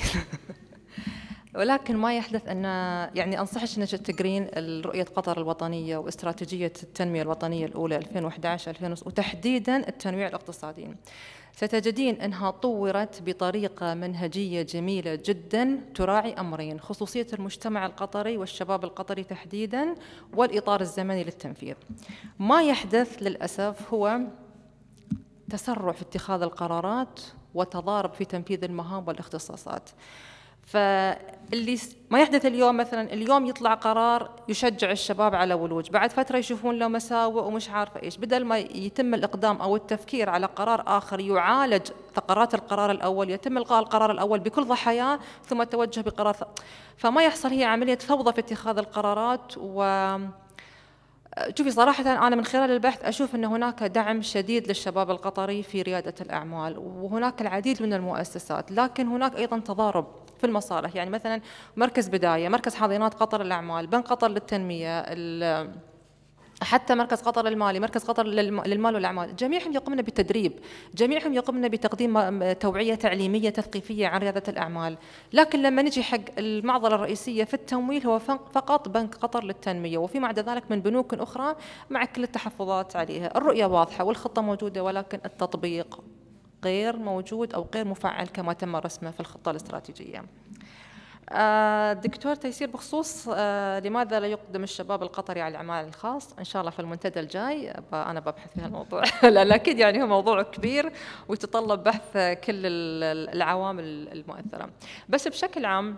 Speaker 4: *laughs* ولكن ما يحدث أن يعني أنصحك أنك تقرين رؤية قطر الوطنية واستراتيجية التنمية الوطنية الأولى 2011 2000 وتحديدا التنويع الاقتصادي ستجدين أنها طورت بطريقة منهجية جميلة جدا تراعي أمرين خصوصية المجتمع القطري والشباب القطري تحديدا والإطار الزمني للتنفيذ ما يحدث للأسف هو تسرع في اتخاذ القرارات وتضارب في تنفيذ المهام والاختصاصات فاللي ما يحدث اليوم مثلا اليوم يطلع قرار يشجع الشباب على ولوج بعد فتره يشوفون له مساوئ ومش عارفه ايش بدل ما يتم الاقدام او التفكير على قرار اخر يعالج ثقرات القرار الاول يتم الغاء القرار الاول بكل ضحاياه ثم التوجه بقرار فما يحصل هي عمليه فوضى في اتخاذ القرارات و شوفي صراحة أنا من خلال البحث أشوف أن هناك دعم شديد للشباب القطري في ريادة الأعمال وهناك العديد من المؤسسات لكن هناك أيضا تضارب في المصالح يعني مثلا مركز بداية مركز حاضنات قطر الأعمال بنك قطر للتنمية حتى مركز قطر المالي مركز قطر للمال والاعمال جميعهم يقومون بتدريب جميعهم يقومون بتقديم توعيه تعليميه تثقيفيه عن رياده الاعمال لكن لما نجي حق المعضله الرئيسيه في التمويل هو فقط بنك قطر للتنميه وفيما عدا ذلك من بنوك اخرى مع كل التحفظات عليها الرؤيه واضحه والخطه موجوده ولكن التطبيق غير موجود او غير مفعل كما تم رسمه في الخطه الاستراتيجيه آه، دكتور تيسير بخصوص آه، لماذا لا يقدم الشباب القطري على العمل الخاص ان شاء الله في المنتدى الجاي انا ببحث في الموضوع *laughs* لان اكيد يعني هو موضوع كبير ويتطلب بحث كل العوامل المؤثره بس بشكل عام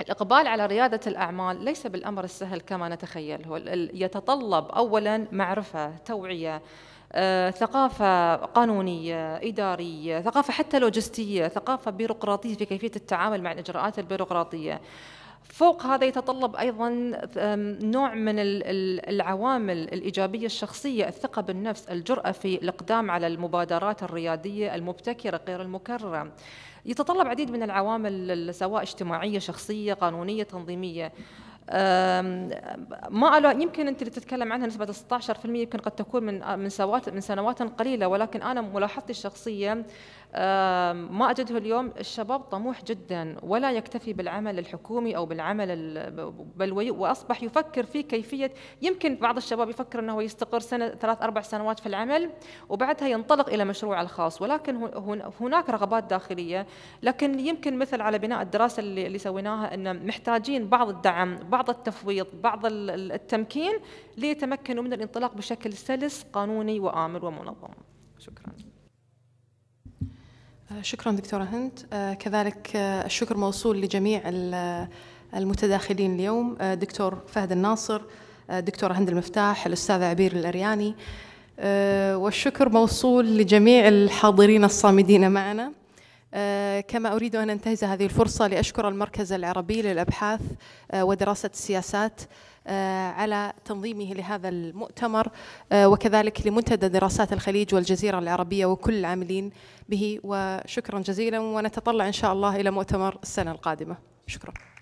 Speaker 4: الإقبال على ريادة الأعمال ليس بالأمر السهل كما نتخيل هو يتطلب أولا معرفة توعية آه، ثقافة قانونية إدارية ثقافة حتى لوجستية ثقافة بيروقراطية في كيفية التعامل مع الإجراءات البيروقراطية فوق هذا يتطلب ايضا نوع من العوامل الايجابيه الشخصيه، الثقه بالنفس، الجراه في الاقدام على المبادرات الرياديه المبتكره غير المكرره. يتطلب عديد من العوامل سواء اجتماعيه، شخصيه، قانونيه، تنظيميه. ما ألا يمكن أنت اللي تتكلم عنها نسبة 16% يمكن قد تكون من من سنوات من سنوات قليلة ولكن أنا ملاحظتي الشخصية ما أجده اليوم الشباب طموح جدا ولا يكتفي بالعمل الحكومي أو بالعمل بل وأصبح يفكر في كيفية يمكن بعض الشباب يفكر أنه يستقر سنة ثلاث أربع سنوات في العمل وبعدها ينطلق إلى مشروعه الخاص ولكن هناك رغبات داخلية لكن يمكن مثل على بناء الدراسة اللي, اللي سويناها أن محتاجين بعض الدعم بعض التفويض بعض التمكين ليتمكنوا من الانطلاق بشكل سلس قانوني وآمن ومنظم شكرا
Speaker 1: آه، شكرا دكتورة هند آه، كذلك آه، الشكر موصول لجميع المتداخلين اليوم دكتور فهد الناصر دكتورة هند المفتاح الأستاذ عبير الأرياني والشكر موصول لجميع الحاضرين الصامدين معنا كما أريد أن أنتهز هذه الفرصة لأشكر المركز العربي للأبحاث ودراسة السياسات آه، على تنظيمه لهذا المؤتمر آه، وكذلك لمنتدى دراسات الخليج والجزيرة العربية وكل العاملين به وشكرا جزيلا ونتطلع إن شاء الله إلى مؤتمر السنة القادمة
Speaker 2: شكرا